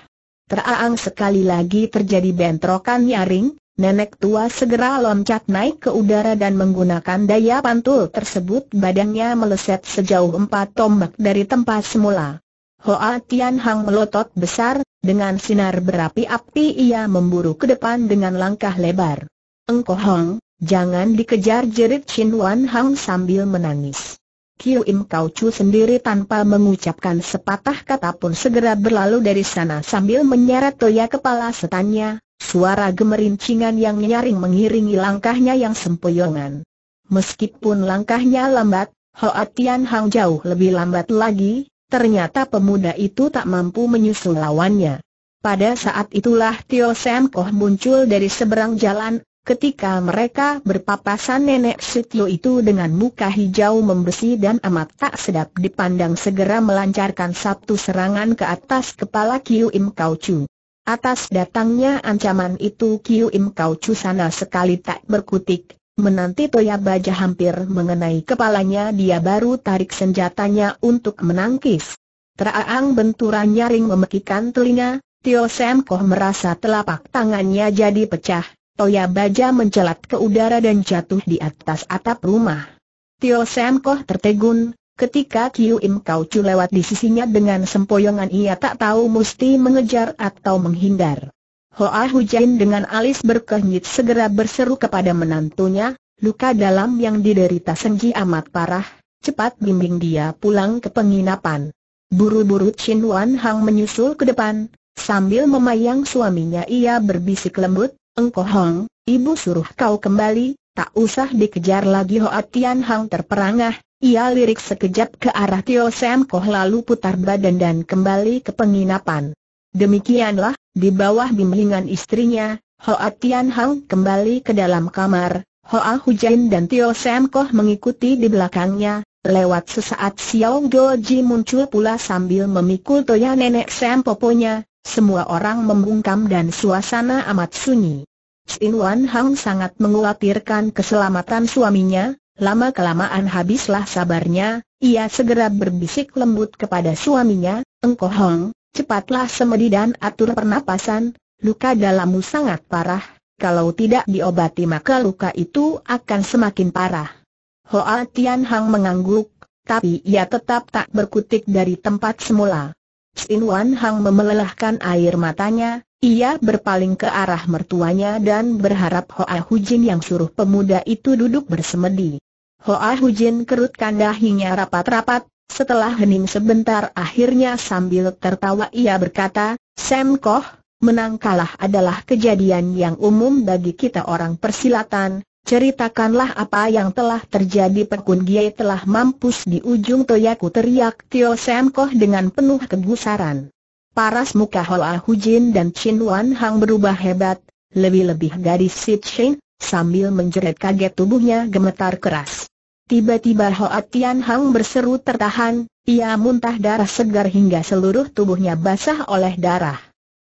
Teraang sekali lagi terjadi bentrokan nyaring, nenek tua segera loncat naik ke udara dan menggunakan daya pantul tersebut badannya meleset sejauh empat tombak dari tempat semula. Hoa Tian Hang melotot besar, dengan sinar berapi-api ia memburu ke depan dengan langkah lebar. Engkoh Hong, jangan dikejar jerit Chin Wan Hang sambil menangis. Kiu Im Kau Chu sendiri tanpa mengucapkan sepatah kata pun segera berlalu dari sana sambil menyeret toya kepala setannya, suara gemerincingan yang nyaring mengiringi langkahnya yang sempoyongan. Meskipun langkahnya lambat, Hoa Tian Hang jauh lebih lambat lagi, ternyata pemuda itu tak mampu menyusul lawannya. Pada saat itulah Tio Sam Koh muncul dari seberang jalan, ketika mereka berpapasan nenek Sitio itu dengan muka hijau membesi dan amat tak sedap dipandang segera melancarkan satu serangan ke atas kepala Kiu Im Kau Chu. Atas datangnya ancaman itu Kiu Im Kau Chu sana sekali tak berkutik, Menanti toya baja hampir mengenai kepalanya dia baru tarik senjatanya untuk menangkis. Teraang benturan nyaring memekikan telinga, Tio Sam Koh merasa telapak tangannya jadi pecah, toya baja mencelat ke udara dan jatuh di atas atap rumah. Tio Sam Koh tertegun, ketika Kiu Im Kau Chu lewat di sisinya dengan sempoyongan ia tak tahu mesti mengejar atau menghindar. Hoa Hujin dengan alis berkenyit segera berseru kepada menantunya, luka dalam yang diderita Senji amat parah, cepat bimbing dia pulang ke penginapan. Buru-buru Chin Wan Hang menyusul ke depan, sambil memayang suaminya ia berbisik lembut, Engkau Hong, ibu suruh kau kembali, tak usah dikejar lagi Hoa Tian Hang terperangah, ia lirik sekejap ke arah Tio Sam Koh lalu putar badan dan kembali ke penginapan. Demikianlah, di bawah bimbingan istrinya, Hoa Tian Hang kembali ke dalam kamar, Hoa Jin dan Tio Sam Koh mengikuti di belakangnya, lewat sesaat Xiao Ji muncul pula sambil memikul toya nenek Sam Poponya, semua orang membungkam dan suasana amat sunyi. Xin Wan Hang sangat menguatirkan keselamatan suaminya, lama-kelamaan habislah sabarnya, ia segera berbisik lembut kepada suaminya, Engkoh Hong, Cepatlah semedi dan atur pernapasan, luka dalammu sangat parah, kalau tidak diobati maka luka itu akan semakin parah. Hoa Tian Hang mengangguk, tapi ia tetap tak berkutik dari tempat semula. Sin Wan Hang memelelahkan air matanya, ia berpaling ke arah mertuanya dan berharap Hoa Hu Jin yang suruh pemuda itu duduk bersemedi. Hoa Hu Jin kerutkan dahinya rapat-rapat, setelah hening sebentar akhirnya sambil tertawa ia berkata, Sam Koh, menang kalah adalah kejadian yang umum bagi kita orang persilatan, ceritakanlah apa yang telah terjadi Pekun Giai telah mampus di ujung toyaku teriak Tio Sam Koh dengan penuh kegusaran. Paras muka Hoa Jin dan Chin Wan Hang berubah hebat, lebih-lebih gadis Sit Shin, sambil menjerit kaget tubuhnya gemetar keras. Tiba-tiba hoat Tian Hang berseru tertahan, ia muntah darah segar hingga seluruh tubuhnya basah oleh darah.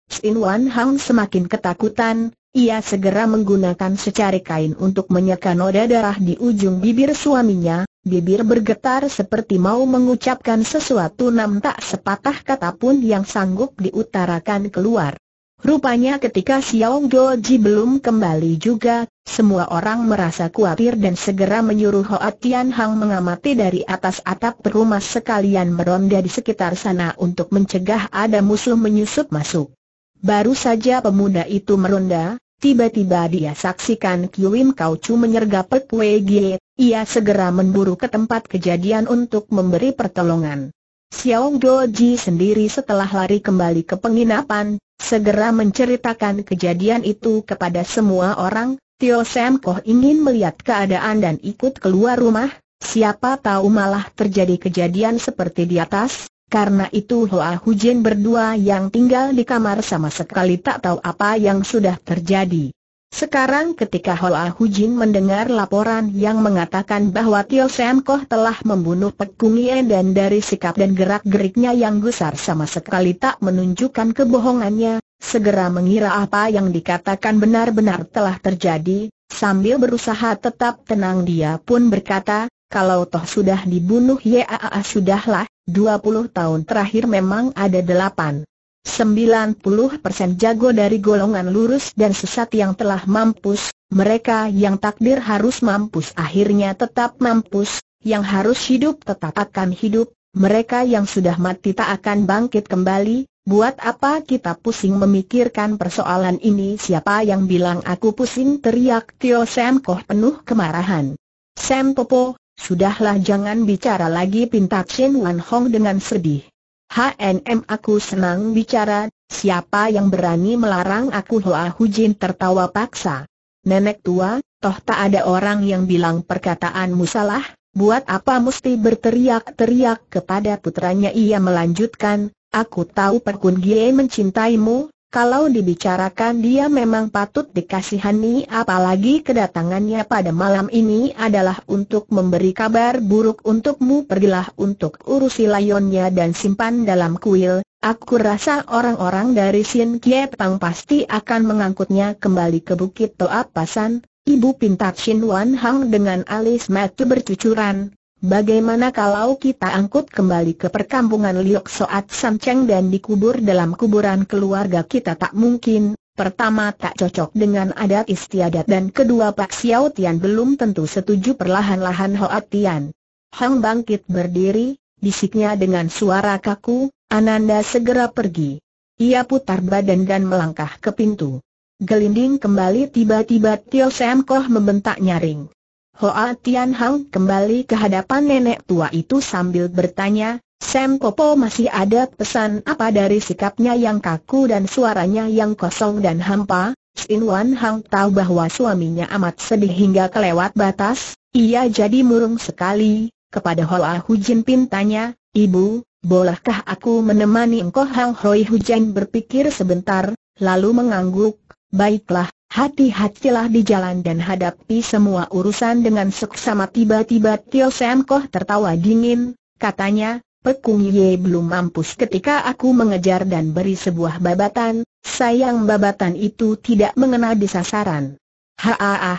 Sin Wan Hang semakin ketakutan, ia segera menggunakan secari kain untuk menyeka noda darah di ujung bibir suaminya, bibir bergetar seperti mau mengucapkan sesuatu nam tak sepatah kata pun yang sanggup diutarakan keluar. Rupanya ketika Xiao Doji belum kembali juga, semua orang merasa khawatir dan segera menyuruh Hoa Tian Hang mengamati dari atas atap rumah sekalian meronda di sekitar sana untuk mencegah ada musuh menyusup masuk. Baru saja pemuda itu meronda, tiba-tiba dia saksikan Kiwim Kaucu menyergap Wei Gie, ia segera memburu ke tempat kejadian untuk memberi pertolongan. Xiao Doji sendiri setelah lari kembali ke penginapan, Segera menceritakan kejadian itu kepada semua orang, Tio Sam Koh ingin melihat keadaan dan ikut keluar rumah, siapa tahu malah terjadi kejadian seperti di atas, karena itu Hoa Hujin berdua yang tinggal di kamar sama sekali tak tahu apa yang sudah terjadi. Sekarang ketika Hoa Hujin mendengar laporan yang mengatakan bahwa Tio Sam Koh telah membunuh Pek Kung Ye dan dari sikap dan gerak-geriknya yang gusar sama sekali tak menunjukkan kebohongannya, segera mengira apa yang dikatakan benar-benar telah terjadi, sambil berusaha tetap tenang dia pun berkata, kalau toh sudah dibunuh ya sudahlah, 20 tahun terakhir memang ada delapan 90% jago dari golongan lurus dan sesat yang telah mampus, mereka yang takdir harus mampus akhirnya tetap mampus, yang harus hidup tetap akan hidup, mereka yang sudah mati tak akan bangkit kembali, buat apa kita pusing memikirkan persoalan ini siapa yang bilang aku pusing teriak Tio Sam Koh penuh kemarahan. Sam Popo, sudahlah jangan bicara lagi pintar Chen Wan Hong dengan sedih. HNM aku senang bicara, siapa yang berani melarang aku Hoa Hujin tertawa paksa. Nenek tua, toh tak ada orang yang bilang perkataanmu salah, buat apa mesti berteriak-teriak kepada putranya ia melanjutkan, aku tahu Perkun Gie mencintaimu, kalau dibicarakan dia memang patut dikasihani apalagi kedatangannya pada malam ini adalah untuk memberi kabar buruk untukmu pergilah untuk urusi layonnya dan simpan dalam kuil, aku rasa orang-orang dari Sin Kie Pang pasti akan mengangkutnya kembali ke Bukit Toa Pasan, Ibu pintar Shin Wan Hang dengan alis mata bercucuran, Bagaimana kalau kita angkut kembali ke perkampungan Liok Soat Cheng dan dikubur dalam kuburan keluarga kita tak mungkin, pertama tak cocok dengan adat istiadat dan kedua Pak Xiao Tian belum tentu setuju perlahan-lahan Hoat Tian. Hang bangkit berdiri, bisiknya dengan suara kaku, Ananda segera pergi. Ia putar badan dan melangkah ke pintu. Gelinding kembali tiba-tiba Tio Sam Koh membentak nyaring. Hoa Tian Hang kembali ke hadapan nenek tua itu sambil bertanya, Sam Popo masih ada pesan apa dari sikapnya yang kaku dan suaranya yang kosong dan hampa? Sin Wan Hang tahu bahwa suaminya amat sedih hingga kelewat batas, ia jadi murung sekali. Kepada Hoa Hu Jin tanya, Ibu, bolehkah aku menemani engkau Hang Hoi Hujan berpikir sebentar, lalu mengangguk, baiklah, Hati-hatilah di jalan dan hadapi semua urusan dengan seksama tiba-tiba Tio Sam Koh tertawa dingin, katanya, Pekung Ye belum mampus ketika aku mengejar dan beri sebuah babatan, sayang babatan itu tidak mengena di sasaran. ah ah,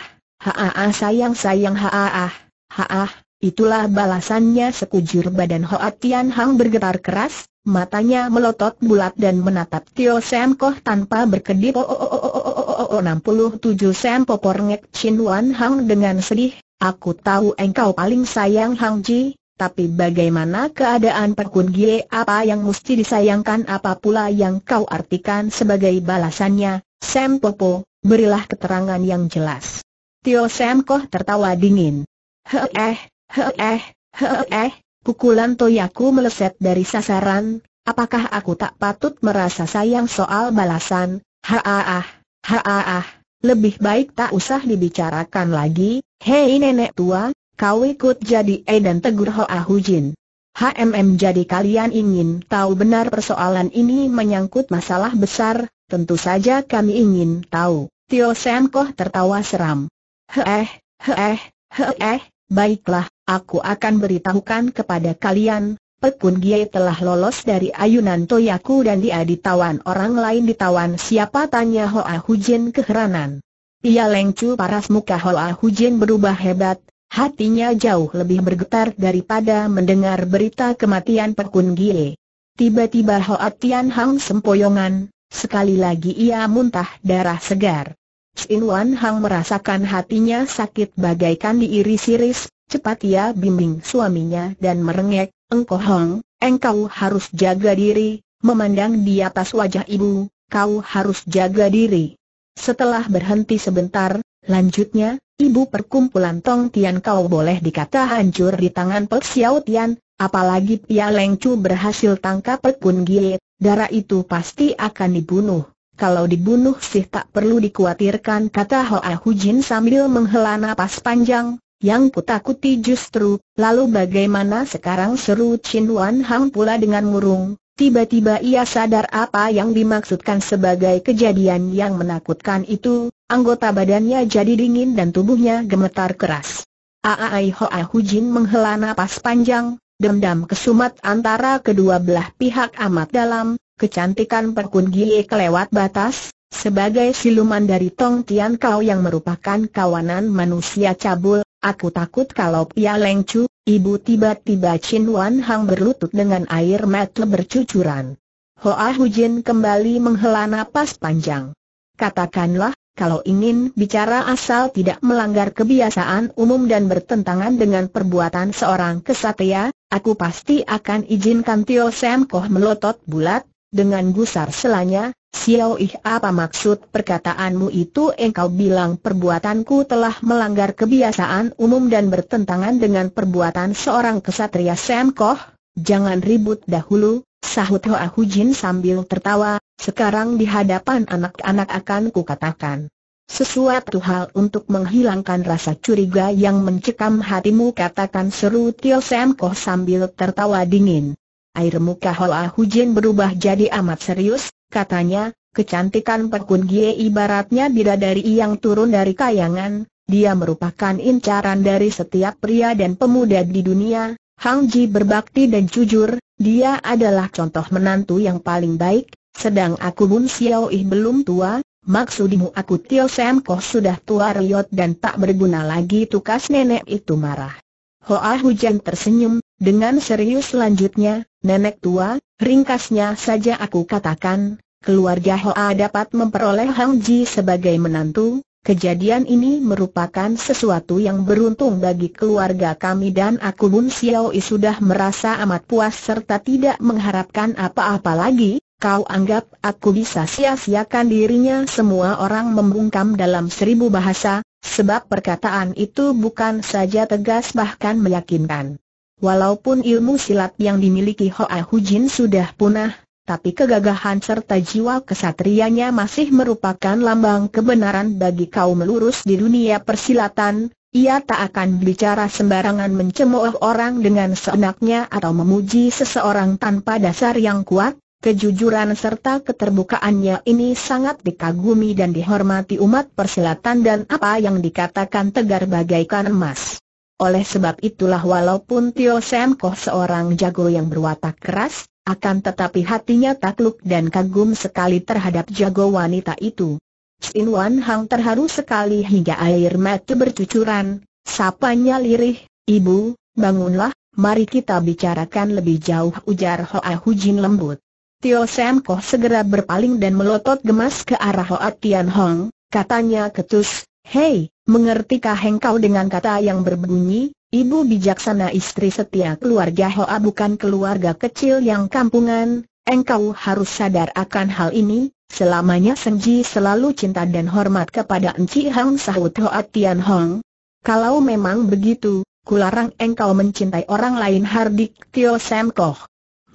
sayang sayang ha ah, ha ah, itulah balasannya sekujur badan Hoat Tian Hang bergetar keras, matanya melotot bulat dan menatap Tio Sam Koh tanpa berkedip. Oh, oh, oh, oh, oh, oh. oh, oh 67 Sam Popor Ngek Chin Wan Hang dengan sedih, aku tahu engkau paling sayang Hang Ji, tapi bagaimana keadaan Pekun Gie apa yang mesti disayangkan apa pula yang kau artikan sebagai balasannya, Sam Popo, berilah keterangan yang jelas. Tio Sam Koh tertawa dingin. Heh eh, heh eh, heh eh, pukulan toyaku meleset dari sasaran, apakah aku tak patut merasa sayang soal balasan, Haah, ah. Haah, lebih baik tak usah dibicarakan lagi, hei nenek tua, kau ikut jadi E dan tegur Hoa Hujin. HMM jadi kalian ingin tahu benar persoalan ini menyangkut masalah besar, tentu saja kami ingin tahu. Tio Senko Koh tertawa seram. Heeh, heeh, heeh, baiklah, aku akan beritahukan kepada kalian, Pekun Giai telah lolos dari ayunan Toyaku dan dia ditawan orang lain ditawan siapa tanya Hoa Hujin keheranan. Ia lengcu paras muka Hoa Hujin berubah hebat, hatinya jauh lebih bergetar daripada mendengar berita kematian Pekun Gie. Tiba-tiba Hoa Tian Hang sempoyongan, sekali lagi ia muntah darah segar. Chin Wan Hang merasakan hatinya sakit bagaikan diiris-iris, Cepat ia bimbing suaminya dan merengek, engkau Hong, engkau harus jaga diri, memandang di atas wajah ibu, kau harus jaga diri. Setelah berhenti sebentar, lanjutnya, ibu perkumpulan Tong Tian kau boleh dikata hancur di tangan Pek Xiao Tian, apalagi Pia Leng Chu berhasil tangkap Pek Kun Gie, darah itu pasti akan dibunuh. Kalau dibunuh sih tak perlu dikhawatirkan kata Hoa Hujin sambil menghela napas panjang, yang kutakuti justru, lalu bagaimana sekarang seru Chin Wan Hang pula dengan murung, tiba-tiba ia sadar apa yang dimaksudkan sebagai kejadian yang menakutkan itu, anggota badannya jadi dingin dan tubuhnya gemetar keras. Aai Hoa Hu Jin menghela napas panjang, dendam kesumat antara kedua belah pihak amat dalam, kecantikan Perkun Gie kelewat batas, sebagai siluman dari Tong Tian Kau yang merupakan kawanan manusia cabul, Aku takut kalau Pia Chu, ibu tiba-tiba Chin Wan Hang berlutut dengan air mata bercucuran. Hoa Hujin kembali menghela napas panjang. Katakanlah, kalau ingin bicara asal tidak melanggar kebiasaan umum dan bertentangan dengan perbuatan seorang kesatria, aku pasti akan izinkan Tio Sam Koh melotot bulat, dengan gusar selanya, Xiao Ih apa maksud perkataanmu itu engkau bilang perbuatanku telah melanggar kebiasaan umum dan bertentangan dengan perbuatan seorang kesatria Sam Koh? Jangan ribut dahulu, sahut Hoa Jin sambil tertawa, sekarang di hadapan anak-anak akan kukatakan. Sesuatu hal untuk menghilangkan rasa curiga yang mencekam hatimu katakan seru Tio Sam Koh sambil tertawa dingin. Air muka Hoa Jin berubah jadi amat serius, katanya, kecantikan Pekun Gie ibaratnya bidadari yang turun dari kayangan, dia merupakan incaran dari setiap pria dan pemuda di dunia, Hang Ji berbakti dan jujur, dia adalah contoh menantu yang paling baik, sedang aku Bun Xiao Ih belum tua, Maksudimu aku Tio Sam Koh sudah tua riot dan tak berguna lagi tukas nenek itu marah. Hoa Hujan tersenyum, dengan serius selanjutnya, nenek tua, ringkasnya saja aku katakan, keluarga Hoa dapat memperoleh Hang Ji sebagai menantu, kejadian ini merupakan sesuatu yang beruntung bagi keluarga kami dan aku Bun Xiao i sudah merasa amat puas serta tidak mengharapkan apa-apa lagi, Kau anggap aku bisa sia-siakan dirinya semua orang membungkam dalam seribu bahasa, sebab perkataan itu bukan saja tegas bahkan meyakinkan. Walaupun ilmu silat yang dimiliki Hoa Hujin sudah punah, tapi kegagahan serta jiwa kesatrianya masih merupakan lambang kebenaran bagi kaum lurus di dunia persilatan, ia tak akan bicara sembarangan mencemooh orang dengan seenaknya atau memuji seseorang tanpa dasar yang kuat, kejujuran serta keterbukaannya ini sangat dikagumi dan dihormati umat persilatan dan apa yang dikatakan tegar bagaikan emas. Oleh sebab itulah walaupun Tio Sam Koh seorang jago yang berwatak keras, akan tetapi hatinya takluk dan kagum sekali terhadap jago wanita itu. Sin Wan Hang terharu sekali hingga air mata bercucuran, sapanya lirih, Ibu, bangunlah, mari kita bicarakan lebih jauh ujar Hoa Hujin lembut. Tio Sam Koh segera berpaling dan melotot gemas ke arah Hoa Tian Hong, katanya ketus, Hei, Mengertikah engkau dengan kata yang berbunyi, ibu bijaksana istri setia keluarga Hoa bukan keluarga kecil yang kampungan, engkau harus sadar akan hal ini, selamanya Senji selalu cinta dan hormat kepada Enci Hang sahut Hoa Tian Hong. Kalau memang begitu, kularang engkau mencintai orang lain Hardik Tio Sam Koh.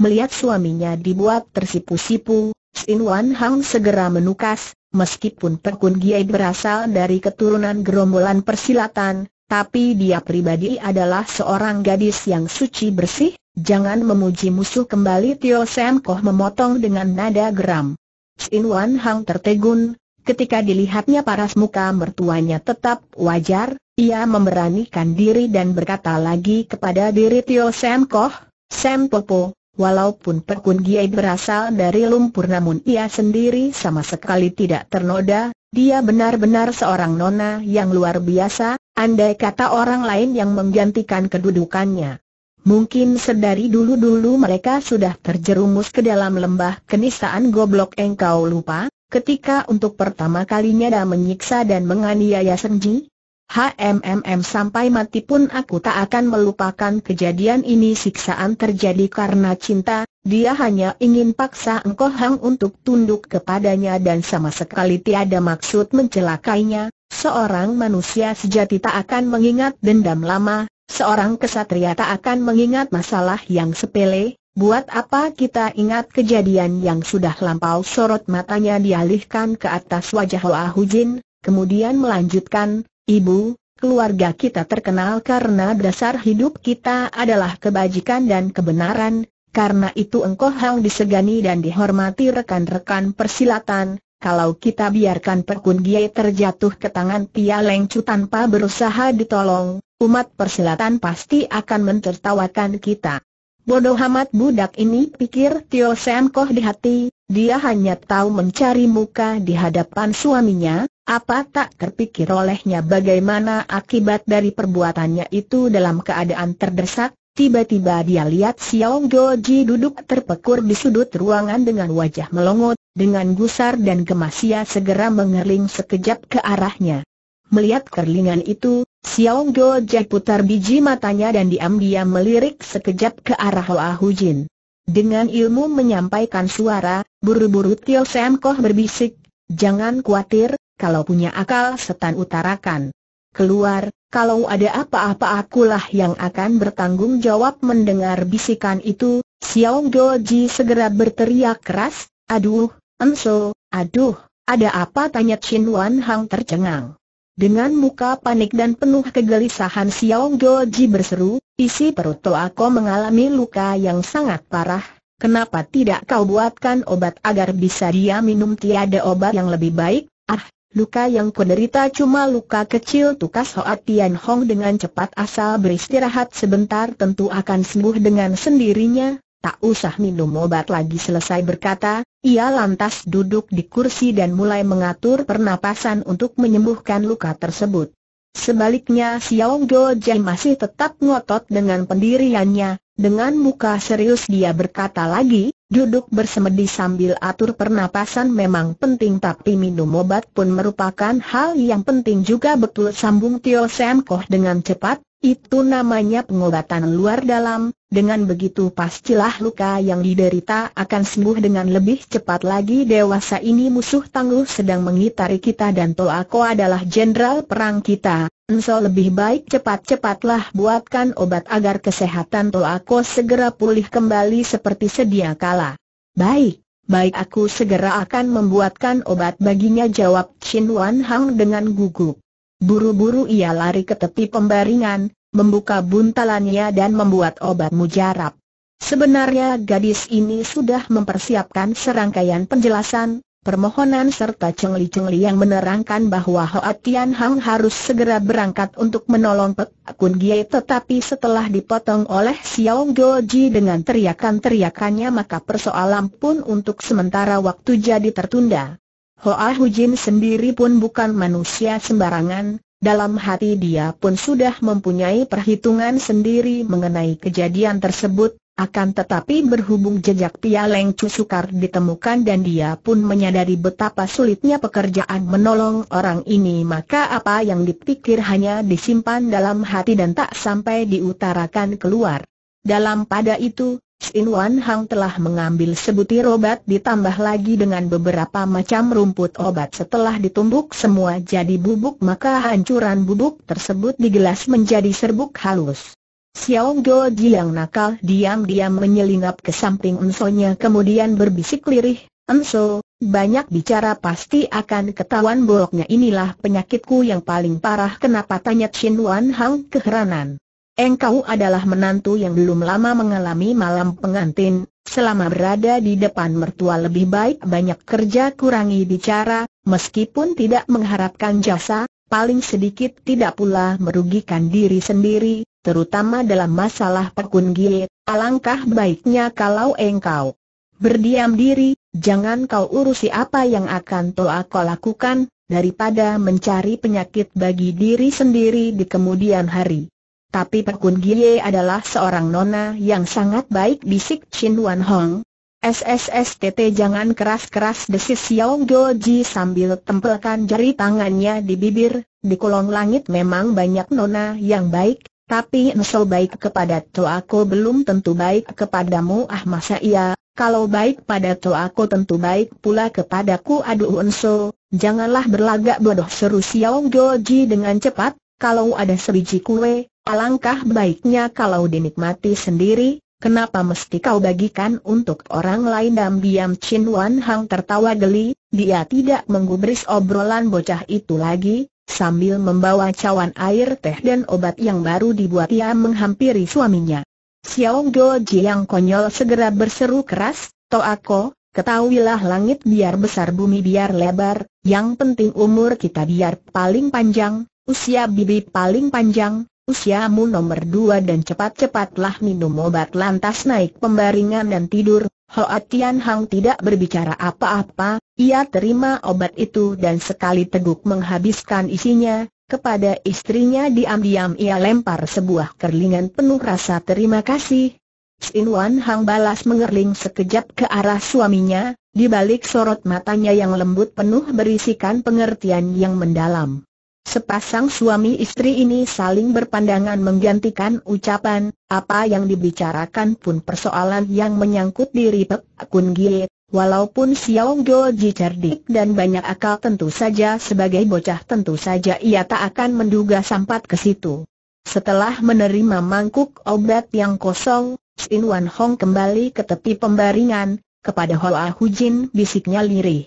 Melihat suaminya dibuat tersipu-sipu, Sin Wan Hang segera menukas, meskipun Pekun Giai berasal dari keturunan gerombolan persilatan, tapi dia pribadi adalah seorang gadis yang suci bersih, jangan memuji musuh kembali Tio Sam Koh memotong dengan nada geram. Sin Wan Hang tertegun, ketika dilihatnya paras muka mertuanya tetap wajar, ia memberanikan diri dan berkata lagi kepada diri Tio Sam Koh, Sam Popo, Walaupun Pekun Giai berasal dari lumpur namun ia sendiri sama sekali tidak ternoda, dia benar-benar seorang nona yang luar biasa, andai kata orang lain yang menggantikan kedudukannya. Mungkin sedari dulu-dulu mereka sudah terjerumus ke dalam lembah kenistaan goblok engkau lupa, ketika untuk pertama kalinya dah menyiksa dan menganiaya Senji, HMMM sampai mati pun aku tak akan melupakan kejadian ini siksaan terjadi karena cinta, dia hanya ingin paksa engkau hang untuk tunduk kepadanya dan sama sekali tiada maksud mencelakainya, seorang manusia sejati tak akan mengingat dendam lama, seorang kesatria tak akan mengingat masalah yang sepele, buat apa kita ingat kejadian yang sudah lampau sorot matanya dialihkan ke atas wajah Hoa Hujin, kemudian melanjutkan, Ibu, keluarga kita terkenal karena dasar hidup kita adalah kebajikan dan kebenaran, karena itu engkau hang disegani dan dihormati rekan-rekan persilatan, kalau kita biarkan Perkun Giai terjatuh ke tangan Pia Lengcu tanpa berusaha ditolong, umat persilatan pasti akan mentertawakan kita. Bodoh amat budak ini pikir Tio Sam Koh di hati, dia hanya tahu mencari muka di hadapan suaminya, apa tak terpikir olehnya bagaimana akibat dari perbuatannya itu dalam keadaan terdesak, tiba-tiba dia lihat Xiao Goji duduk terpekur di sudut ruangan dengan wajah melongot, dengan gusar dan gemas ia segera mengerling sekejap ke arahnya. Melihat kerlingan itu, Xiao Goji putar biji matanya dan diam-diam melirik sekejap ke arah Hoa Hujin. Dengan ilmu menyampaikan suara, buru-buru Tio Sam Koh berbisik, Jangan khawatir, kalau punya akal setan utarakan. Keluar, kalau ada apa-apa akulah yang akan bertanggung jawab mendengar bisikan itu, Xiao Goji segera berteriak keras, aduh, enso, aduh, ada apa tanya Chin Wan Hang tercengang. Dengan muka panik dan penuh kegelisahan Xiao Goji berseru, isi perut Toako mengalami luka yang sangat parah, kenapa tidak kau buatkan obat agar bisa dia minum tiada obat yang lebih baik? Ah, Luka yang penderita cuma luka kecil tukas Hoa Tian Hong dengan cepat asal beristirahat sebentar tentu akan sembuh dengan sendirinya, tak usah minum obat lagi selesai berkata, ia lantas duduk di kursi dan mulai mengatur pernapasan untuk menyembuhkan luka tersebut. Sebaliknya Xiao Gojai masih tetap ngotot dengan pendiriannya, dengan muka serius dia berkata lagi, Duduk bersemedi sambil atur pernapasan memang penting tapi minum obat pun merupakan hal yang penting juga betul sambung Tio Sam Koh dengan cepat, itu namanya pengobatan luar dalam, dengan begitu pastilah luka yang diderita akan sembuh dengan lebih cepat lagi dewasa ini musuh tangguh sedang mengitari kita dan Toako adalah jenderal perang kita, Enso lebih baik cepat-cepatlah buatkan obat agar kesehatan Toako segera pulih kembali seperti sedia kala. Baik, baik aku segera akan membuatkan obat baginya jawab Chin Wan Hang dengan gugup. Buru-buru ia lari ke tepi pembaringan, membuka buntalannya dan membuat obat mujarab. Sebenarnya gadis ini sudah mempersiapkan serangkaian penjelasan, permohonan serta cengli-cengli yang menerangkan bahwa Hoa Tian Hang harus segera berangkat untuk menolong Pek Kun Gie tetapi setelah dipotong oleh Xiao Go Ji dengan teriakan-teriakannya maka persoalan pun untuk sementara waktu jadi tertunda. Hoa Jin sendiri pun bukan manusia sembarangan, dalam hati dia pun sudah mempunyai perhitungan sendiri mengenai kejadian tersebut, akan tetapi berhubung jejak Pialeng Cu sukar ditemukan dan dia pun menyadari betapa sulitnya pekerjaan menolong orang ini maka apa yang dipikir hanya disimpan dalam hati dan tak sampai diutarakan keluar. Dalam pada itu, Sin Wan Hang telah mengambil sebutir obat ditambah lagi dengan beberapa macam rumput obat setelah ditumbuk semua jadi bubuk maka hancuran bubuk tersebut digelas menjadi serbuk halus. Xiao Go yang nakal diam-diam menyelinap ke samping Ensonya kemudian berbisik lirih, Enso, banyak bicara pasti akan ketahuan boloknya inilah penyakitku yang paling parah kenapa tanya Chin Wan Hang keheranan. Engkau adalah menantu yang belum lama mengalami malam pengantin, selama berada di depan mertua lebih baik banyak kerja kurangi bicara, meskipun tidak mengharapkan jasa, paling sedikit tidak pula merugikan diri sendiri, terutama dalam masalah pekun giet, alangkah baiknya kalau engkau berdiam diri, jangan kau urusi apa yang akan toa kau lakukan, daripada mencari penyakit bagi diri sendiri di kemudian hari. Tapi Pekun Gie adalah seorang nona yang sangat baik bisik Chin Wan Hong, SSSTT jangan keras-keras desis Xiao Goji sambil tempelkan jari tangannya di bibir, di kolong langit memang banyak nona yang baik, tapi Nso baik kepada Toako belum tentu baik kepadamu ah masa iya, kalau baik pada Toako tentu baik pula kepadaku aduh Nso, janganlah berlagak bodoh seru Xiao Goji dengan cepat, kalau ada sebiji kue, alangkah baiknya kalau dinikmati sendiri, Kenapa mesti kau bagikan untuk orang lain diam-diam Chin Wan Hang tertawa geli, dia tidak menggubris obrolan bocah itu lagi, sambil membawa cawan air teh dan obat yang baru dibuat ia menghampiri suaminya. Xiao Ji yang konyol segera berseru keras, Toako, ketahuilah langit biar besar bumi biar lebar, yang penting umur kita biar paling panjang, usia bibi paling panjang, usiamu nomor dua dan cepat-cepatlah minum obat lantas naik pembaringan dan tidur. Hoa Tian Hang tidak berbicara apa-apa, ia terima obat itu dan sekali teguk menghabiskan isinya, kepada istrinya diam-diam ia lempar sebuah kerlingan penuh rasa terima kasih. Sin Wan Hang balas mengerling sekejap ke arah suaminya, di balik sorot matanya yang lembut penuh berisikan pengertian yang mendalam. Sepasang suami istri ini saling berpandangan menggantikan ucapan, apa yang dibicarakan pun persoalan yang menyangkut diri Pek Kun Gie, walaupun Xiao Ji cerdik dan banyak akal tentu saja sebagai bocah tentu saja ia tak akan menduga sampat ke situ. Setelah menerima mangkuk obat yang kosong, Sin Wan Hong kembali ke tepi pembaringan, kepada Hoa Jin bisiknya lirih.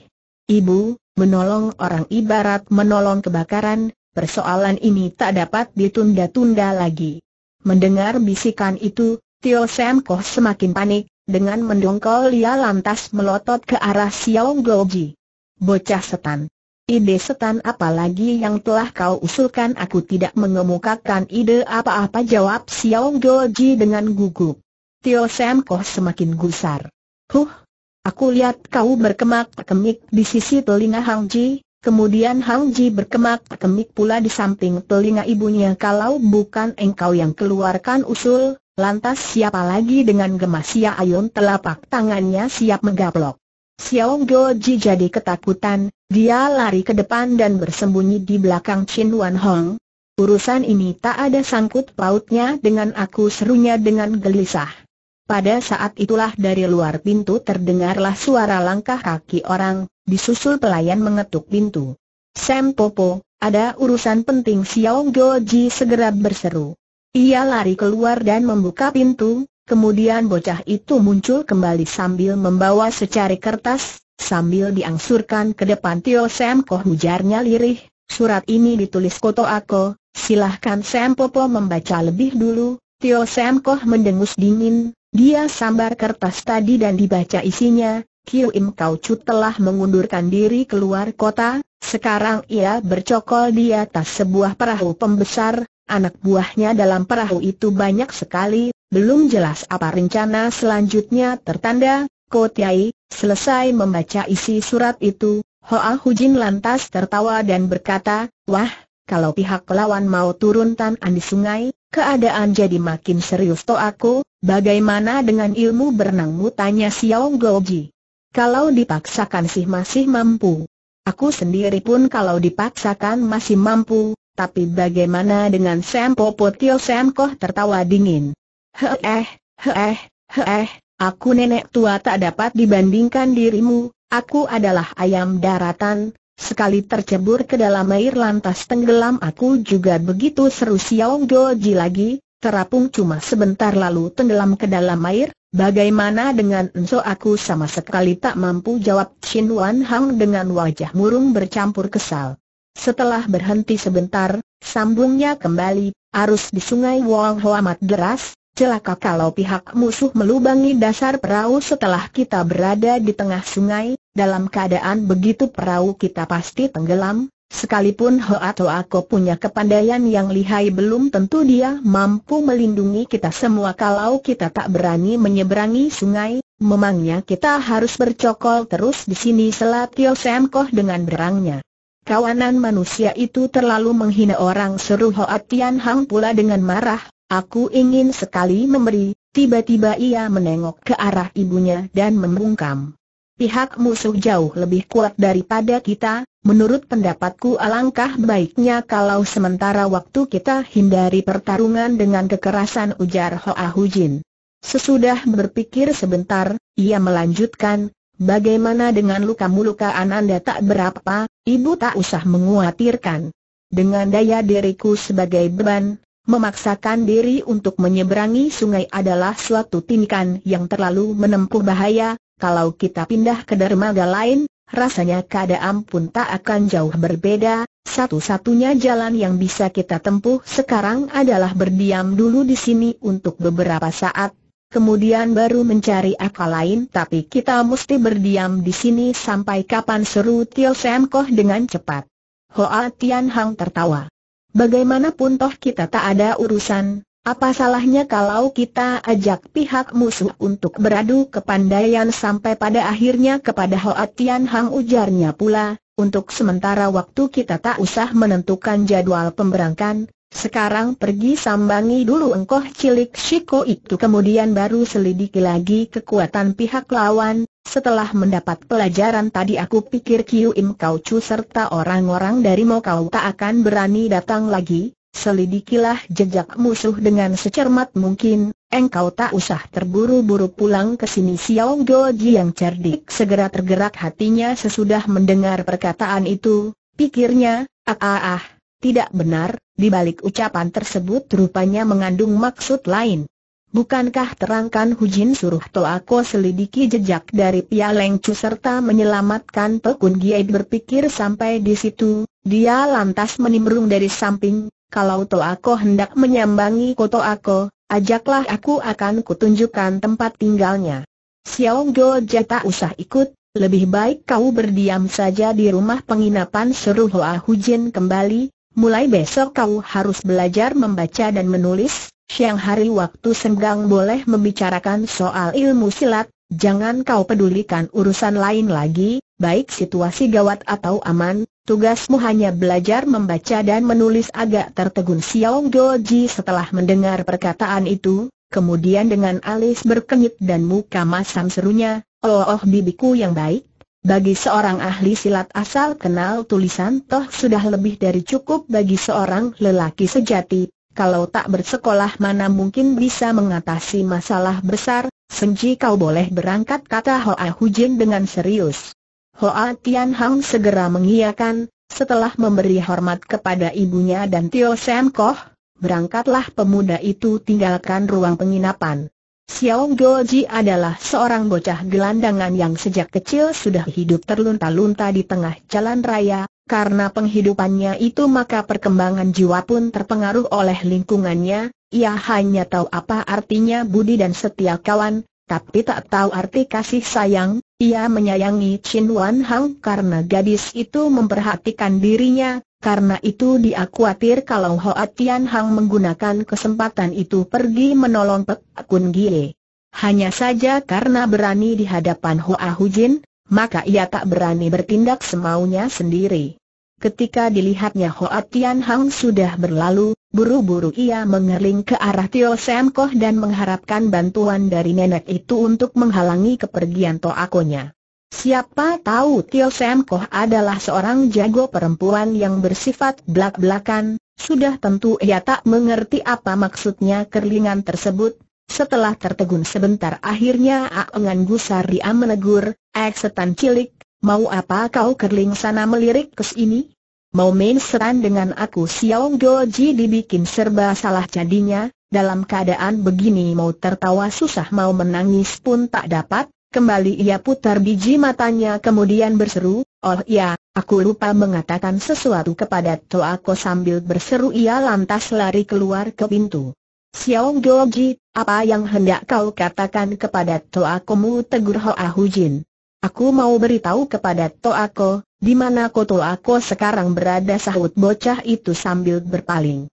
Ibu, Menolong orang ibarat menolong kebakaran, persoalan ini tak dapat ditunda-tunda lagi. Mendengar bisikan itu, Tio Sam Koh semakin panik, dengan mendongkol ia lantas melotot ke arah Xiao Goji. Bocah setan. Ide setan apalagi yang telah kau usulkan aku tidak mengemukakan ide apa-apa jawab Xiao Goji dengan gugup. Tio Sam Koh semakin gusar. Huh, Aku lihat kau berkemak-kemik di sisi telinga Hang Ji, kemudian Hang Ji berkemak-kemik pula di samping telinga ibunya kalau bukan engkau yang keluarkan usul, lantas siapa lagi dengan gemas Sia ya, Ayun telapak tangannya siap menggaplok. Xiao Go Ji jadi ketakutan, dia lari ke depan dan bersembunyi di belakang Chin Wan Hong. Urusan ini tak ada sangkut pautnya dengan aku serunya dengan gelisah. Pada saat itulah dari luar pintu terdengarlah suara langkah kaki orang, disusul pelayan mengetuk pintu. Sam Popo, ada urusan penting Xiao Goji segera berseru. Ia lari keluar dan membuka pintu, kemudian bocah itu muncul kembali sambil membawa secari kertas, sambil diangsurkan ke depan Tio Sam Koh hujarnya lirih, surat ini ditulis Koto Ako, silahkan Sam Popo membaca lebih dulu, Tio Sam Koh mendengus dingin, dia sambar kertas tadi dan dibaca isinya, Kiu Im Kau Chu telah mengundurkan diri keluar kota, sekarang ia bercokol di atas sebuah perahu pembesar, anak buahnya dalam perahu itu banyak sekali, belum jelas apa rencana selanjutnya tertanda, Kotiai, selesai membaca isi surat itu, Hoa Hujin lantas tertawa dan berkata, Wah, kalau pihak lawan mau turun tanah di sungai, keadaan jadi makin serius to aku, bagaimana dengan ilmu berenangmu tanya Xiao Goji. Kalau dipaksakan sih masih mampu. Aku sendiri pun kalau dipaksakan masih mampu, tapi bagaimana dengan Sam Popo Tio Sam Koh tertawa dingin. Eh, eh, he eh. aku nenek tua tak dapat dibandingkan dirimu, aku adalah ayam daratan, Sekali tercebur ke dalam air lantas tenggelam aku juga begitu seru Xiao Goji lagi, terapung cuma sebentar lalu tenggelam ke dalam air, bagaimana dengan Enso aku sama sekali tak mampu jawab Chin Wan Hang dengan wajah murung bercampur kesal. Setelah berhenti sebentar, sambungnya kembali, arus di sungai Wong Ho amat deras, celaka kalau pihak musuh melubangi dasar perahu setelah kita berada di tengah sungai, dalam keadaan begitu perahu kita pasti tenggelam, sekalipun Ho atau aku punya kepandaian yang lihai belum tentu dia mampu melindungi kita semua kalau kita tak berani menyeberangi sungai, memangnya kita harus bercokol terus di sini selat Tio Sam dengan berangnya. Kawanan manusia itu terlalu menghina orang seru Hoat Tian Hang pula dengan marah, aku ingin sekali memberi, tiba-tiba ia menengok ke arah ibunya dan membungkam pihak musuh jauh lebih kuat daripada kita, menurut pendapatku alangkah baiknya kalau sementara waktu kita hindari pertarungan dengan kekerasan ujar Hoa Jin. Sesudah berpikir sebentar, ia melanjutkan, bagaimana dengan luka muluka ananda tak berapa, ibu tak usah menguatirkan. Dengan daya diriku sebagai beban, Memaksakan diri untuk menyeberangi sungai adalah suatu tindakan yang terlalu menempuh bahaya, kalau kita pindah ke dermaga lain, rasanya keadaan pun tak akan jauh berbeda, satu-satunya jalan yang bisa kita tempuh sekarang adalah berdiam dulu di sini untuk beberapa saat, kemudian baru mencari akal lain tapi kita mesti berdiam di sini sampai kapan seru Tio Sam dengan cepat. Hoa Tian Hang tertawa. Bagaimanapun toh kita tak ada urusan, apa salahnya kalau kita ajak pihak musuh untuk beradu kepandaian sampai pada akhirnya kepada Hoa Tian Hang ujarnya pula, untuk sementara waktu kita tak usah menentukan jadwal pemberangkan, sekarang pergi sambangi dulu engkoh cilik Shiko itu kemudian baru selidiki lagi kekuatan pihak lawan, setelah mendapat pelajaran tadi aku pikir Kiu Im Kau Chu serta orang-orang dari Mokau tak akan berani datang lagi, selidikilah jejak musuh dengan secermat mungkin, engkau tak usah terburu-buru pulang ke sini Xiao Goji yang cerdik segera tergerak hatinya sesudah mendengar perkataan itu, pikirnya, ah ah ah, tidak benar, di balik ucapan tersebut rupanya mengandung maksud lain. Bukankah terangkan Hujin suruh Toako selidiki jejak dari Pia Leng Chu serta menyelamatkan Pekun Giai berpikir sampai di situ, dia lantas menimbrung dari samping, kalau aku hendak menyambangi Koto aku, ajaklah aku akan kutunjukkan tempat tinggalnya. Xiao Go tak usah ikut, lebih baik kau berdiam saja di rumah penginapan seru Hoa Hujin kembali, mulai besok kau harus belajar membaca dan menulis, siang hari waktu senggang boleh membicarakan soal ilmu silat, jangan kau pedulikan urusan lain lagi, baik situasi gawat atau aman, Tugasmu hanya belajar membaca dan menulis agak tertegun Xiao Doji setelah mendengar perkataan itu, kemudian dengan alis berkenyit dan muka masam serunya, oh oh bibiku yang baik, bagi seorang ahli silat asal kenal tulisan toh sudah lebih dari cukup bagi seorang lelaki sejati, kalau tak bersekolah mana mungkin bisa mengatasi masalah besar, Senji kau boleh berangkat kata Hoa Hujin dengan serius. Hoa Tian Hang segera mengiyakan, setelah memberi hormat kepada ibunya dan Tio Sam Koh, berangkatlah pemuda itu tinggalkan ruang penginapan. Xiao Goji adalah seorang bocah gelandangan yang sejak kecil sudah hidup terlunta-lunta di tengah jalan raya, karena penghidupannya itu maka perkembangan jiwa pun terpengaruh oleh lingkungannya, ia hanya tahu apa artinya budi dan setia kawan, tapi tak tahu arti kasih sayang, ia menyayangi Chin Wan Hang karena gadis itu memperhatikan dirinya, karena itu dia khawatir kalau Hoa Tian Hang menggunakan kesempatan itu pergi menolong Pek Kun Gie. Hanya saja karena berani di hadapan Hoa Jin, maka ia tak berani bertindak semaunya sendiri. Ketika dilihatnya Hoa Tian Hang sudah berlalu, buru-buru ia mengerling ke arah Tio Sam Koh dan mengharapkan bantuan dari nenek itu untuk menghalangi kepergian Toakonya. Siapa tahu Tio Sam Koh adalah seorang jago perempuan yang bersifat belak-belakan, sudah tentu ia tak mengerti apa maksudnya kerlingan tersebut. Setelah tertegun sebentar akhirnya Aengan Gusaria menegur, "Ek setan cilik, Mau apa kau kerling sana melirik ke sini? Mau main seran dengan aku Xiao Goji dibikin serba salah jadinya, dalam keadaan begini mau tertawa susah mau menangis pun tak dapat, kembali ia putar biji matanya kemudian berseru, oh iya, aku lupa mengatakan sesuatu kepada Toako sambil berseru ia lantas lari keluar ke pintu. Xiao Goji, apa yang hendak kau katakan kepada mu tegur Hoa Hujin. Aku mau beritahu kepada Toako, di mana Koto aku sekarang berada sahut bocah itu sambil berpaling.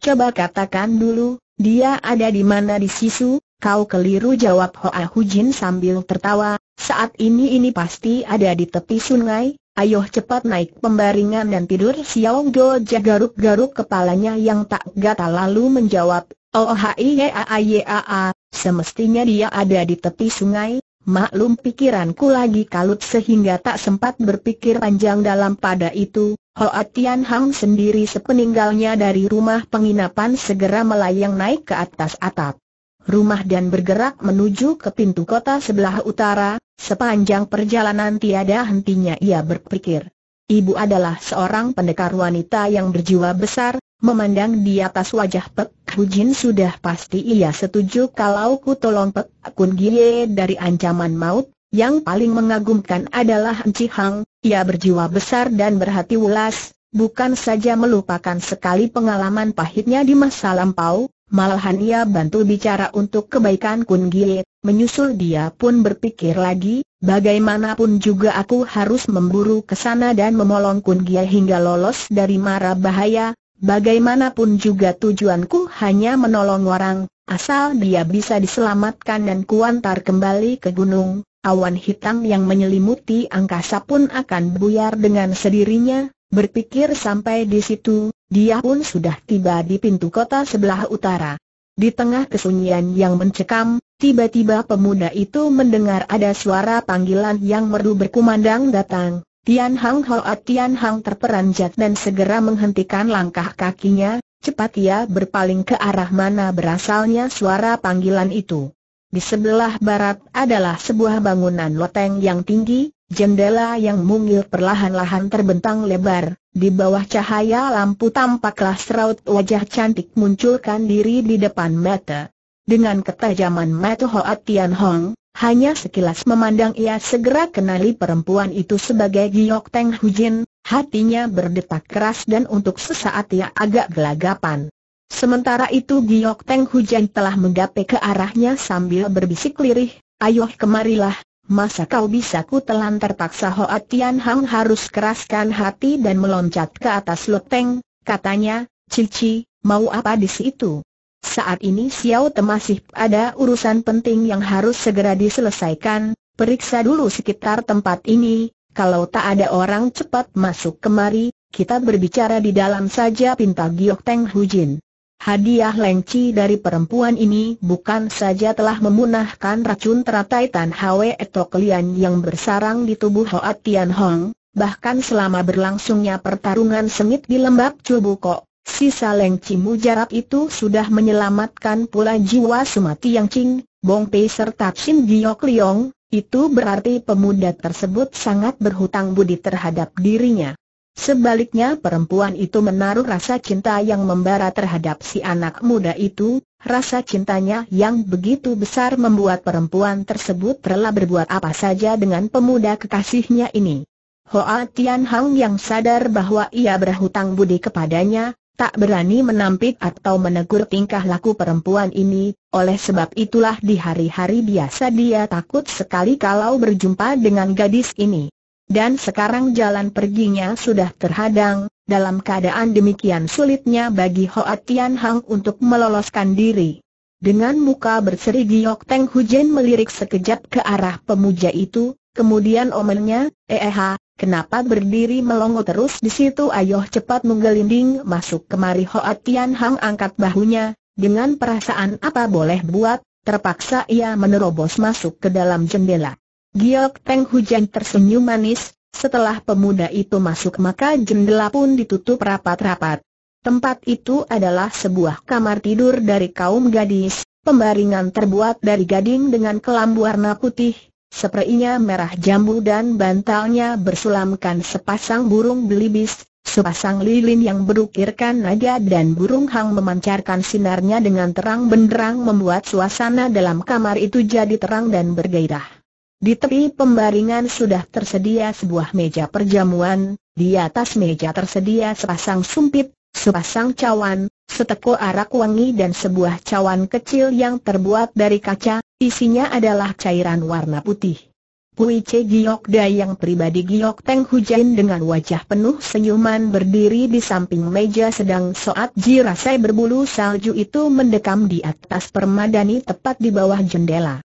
Coba katakan dulu, dia ada di mana di sisu, kau keliru jawab Hoa Hujin sambil tertawa, saat ini ini pasti ada di tepi sungai, Ayo cepat naik pembaringan dan tidur Xiao Goja garuk-garuk kepalanya yang tak gatal lalu menjawab Oh hai ya aye a, a semestinya dia ada di tepi sungai, Maklum pikiranku lagi kalut sehingga tak sempat berpikir panjang dalam pada itu, Hoa Tian Hang sendiri sepeninggalnya dari rumah penginapan segera melayang naik ke atas atap rumah dan bergerak menuju ke pintu kota sebelah utara, sepanjang perjalanan tiada hentinya ia berpikir. Ibu adalah seorang pendekar wanita yang berjiwa besar, Memandang di atas wajah Pek Hujin sudah pasti ia setuju kalau ku tolong Pek Kun Gie dari ancaman maut, yang paling mengagumkan adalah Enci Hang, ia berjiwa besar dan berhati ulas, bukan saja melupakan sekali pengalaman pahitnya di masa lampau, malahan ia bantu bicara untuk kebaikan Kun Gie, menyusul dia pun berpikir lagi, Bagaimanapun juga aku harus memburu ke sana dan memolong Kun Gie hingga lolos dari mara bahaya, Bagaimanapun juga tujuanku hanya menolong orang, asal dia bisa diselamatkan dan kuantar kembali ke gunung, awan hitam yang menyelimuti angkasa pun akan buyar dengan sendirinya, berpikir sampai di situ, dia pun sudah tiba di pintu kota sebelah utara. Di tengah kesunyian yang mencekam, tiba-tiba pemuda itu mendengar ada suara panggilan yang merdu berkumandang datang. Tian Hang Hoat Tian Hang terperanjat dan segera menghentikan langkah kakinya, cepat ia berpaling ke arah mana berasalnya suara panggilan itu. Di sebelah barat adalah sebuah bangunan loteng yang tinggi, jendela yang mungil perlahan-lahan terbentang lebar, di bawah cahaya lampu tampaklah seraut wajah cantik munculkan diri di depan mata. Dengan ketajaman mata Hoat Tian Hong, hanya sekilas memandang ia segera kenali perempuan itu sebagai Giok Teng Hujin, hatinya berdetak keras dan untuk sesaat ia agak gelagapan. Sementara itu Giok Teng Hujin telah menggapai ke arahnya sambil berbisik lirih, ayoh kemarilah, masa kau bisa ku telan terpaksa Hoa Tian Hang harus keraskan hati dan meloncat ke atas Loteng, katanya, Cici, mau apa di situ? Saat ini Xiao Te masih ada urusan penting yang harus segera diselesaikan, periksa dulu sekitar tempat ini, kalau tak ada orang cepat masuk kemari, kita berbicara di dalam saja pinta Giok Teng Hu Jin. Hadiah lengci dari perempuan ini bukan saja telah memunahkan racun teratai Tan Hwe Eto kelian yang bersarang di tubuh Hoat Tian Hong, bahkan selama berlangsungnya pertarungan sengit di lembab Chubu Kok, Sisa cimu jarap itu sudah menyelamatkan pula jiwa sumati Yang cing, Bong Pei serta Chin Giok Liong, itu berarti pemuda tersebut sangat berhutang budi terhadap dirinya. Sebaliknya perempuan itu menaruh rasa cinta yang membara terhadap si anak muda itu, rasa cintanya yang begitu besar membuat perempuan tersebut rela berbuat apa saja dengan pemuda kekasihnya ini. Hoa Tian Hang yang sadar bahwa ia berhutang budi kepadanya, tak berani menampik atau menegur tingkah laku perempuan ini, oleh sebab itulah di hari-hari biasa dia takut sekali kalau berjumpa dengan gadis ini. Dan sekarang jalan perginya sudah terhadang, dalam keadaan demikian sulitnya bagi Hoa Tian Hang untuk meloloskan diri. Dengan muka berseri giok Teng Hujen melirik sekejap ke arah pemuja itu, kemudian omennya, eh, eh Kenapa berdiri melongo terus di situ? Ayoh cepat menggelinding masuk kemari Hoat Tian Hang angkat bahunya, dengan perasaan apa boleh buat, terpaksa ia menerobos masuk ke dalam jendela. Giok Teng Hujan tersenyum manis, setelah pemuda itu masuk maka jendela pun ditutup rapat-rapat. Tempat itu adalah sebuah kamar tidur dari kaum gadis, pembaringan terbuat dari gading dengan kelambu warna putih, Spraynya merah jambu dan bantalnya bersulamkan sepasang burung belibis, sepasang lilin yang berukirkan naga dan burung hang memancarkan sinarnya dengan terang benderang membuat suasana dalam kamar itu jadi terang dan bergairah. Di tepi pembaringan sudah tersedia sebuah meja perjamuan, di atas meja tersedia sepasang sumpit, sepasang cawan, seteko arak wangi dan sebuah cawan kecil yang terbuat dari kaca, Isinya adalah cairan warna putih. Pui Che Giok Dai yang pribadi Giok Teng Hujain dengan wajah penuh senyuman berdiri di samping meja sedang Soat Jirasai berbulu salju itu mendekam di atas permadani tepat di bawah jendela.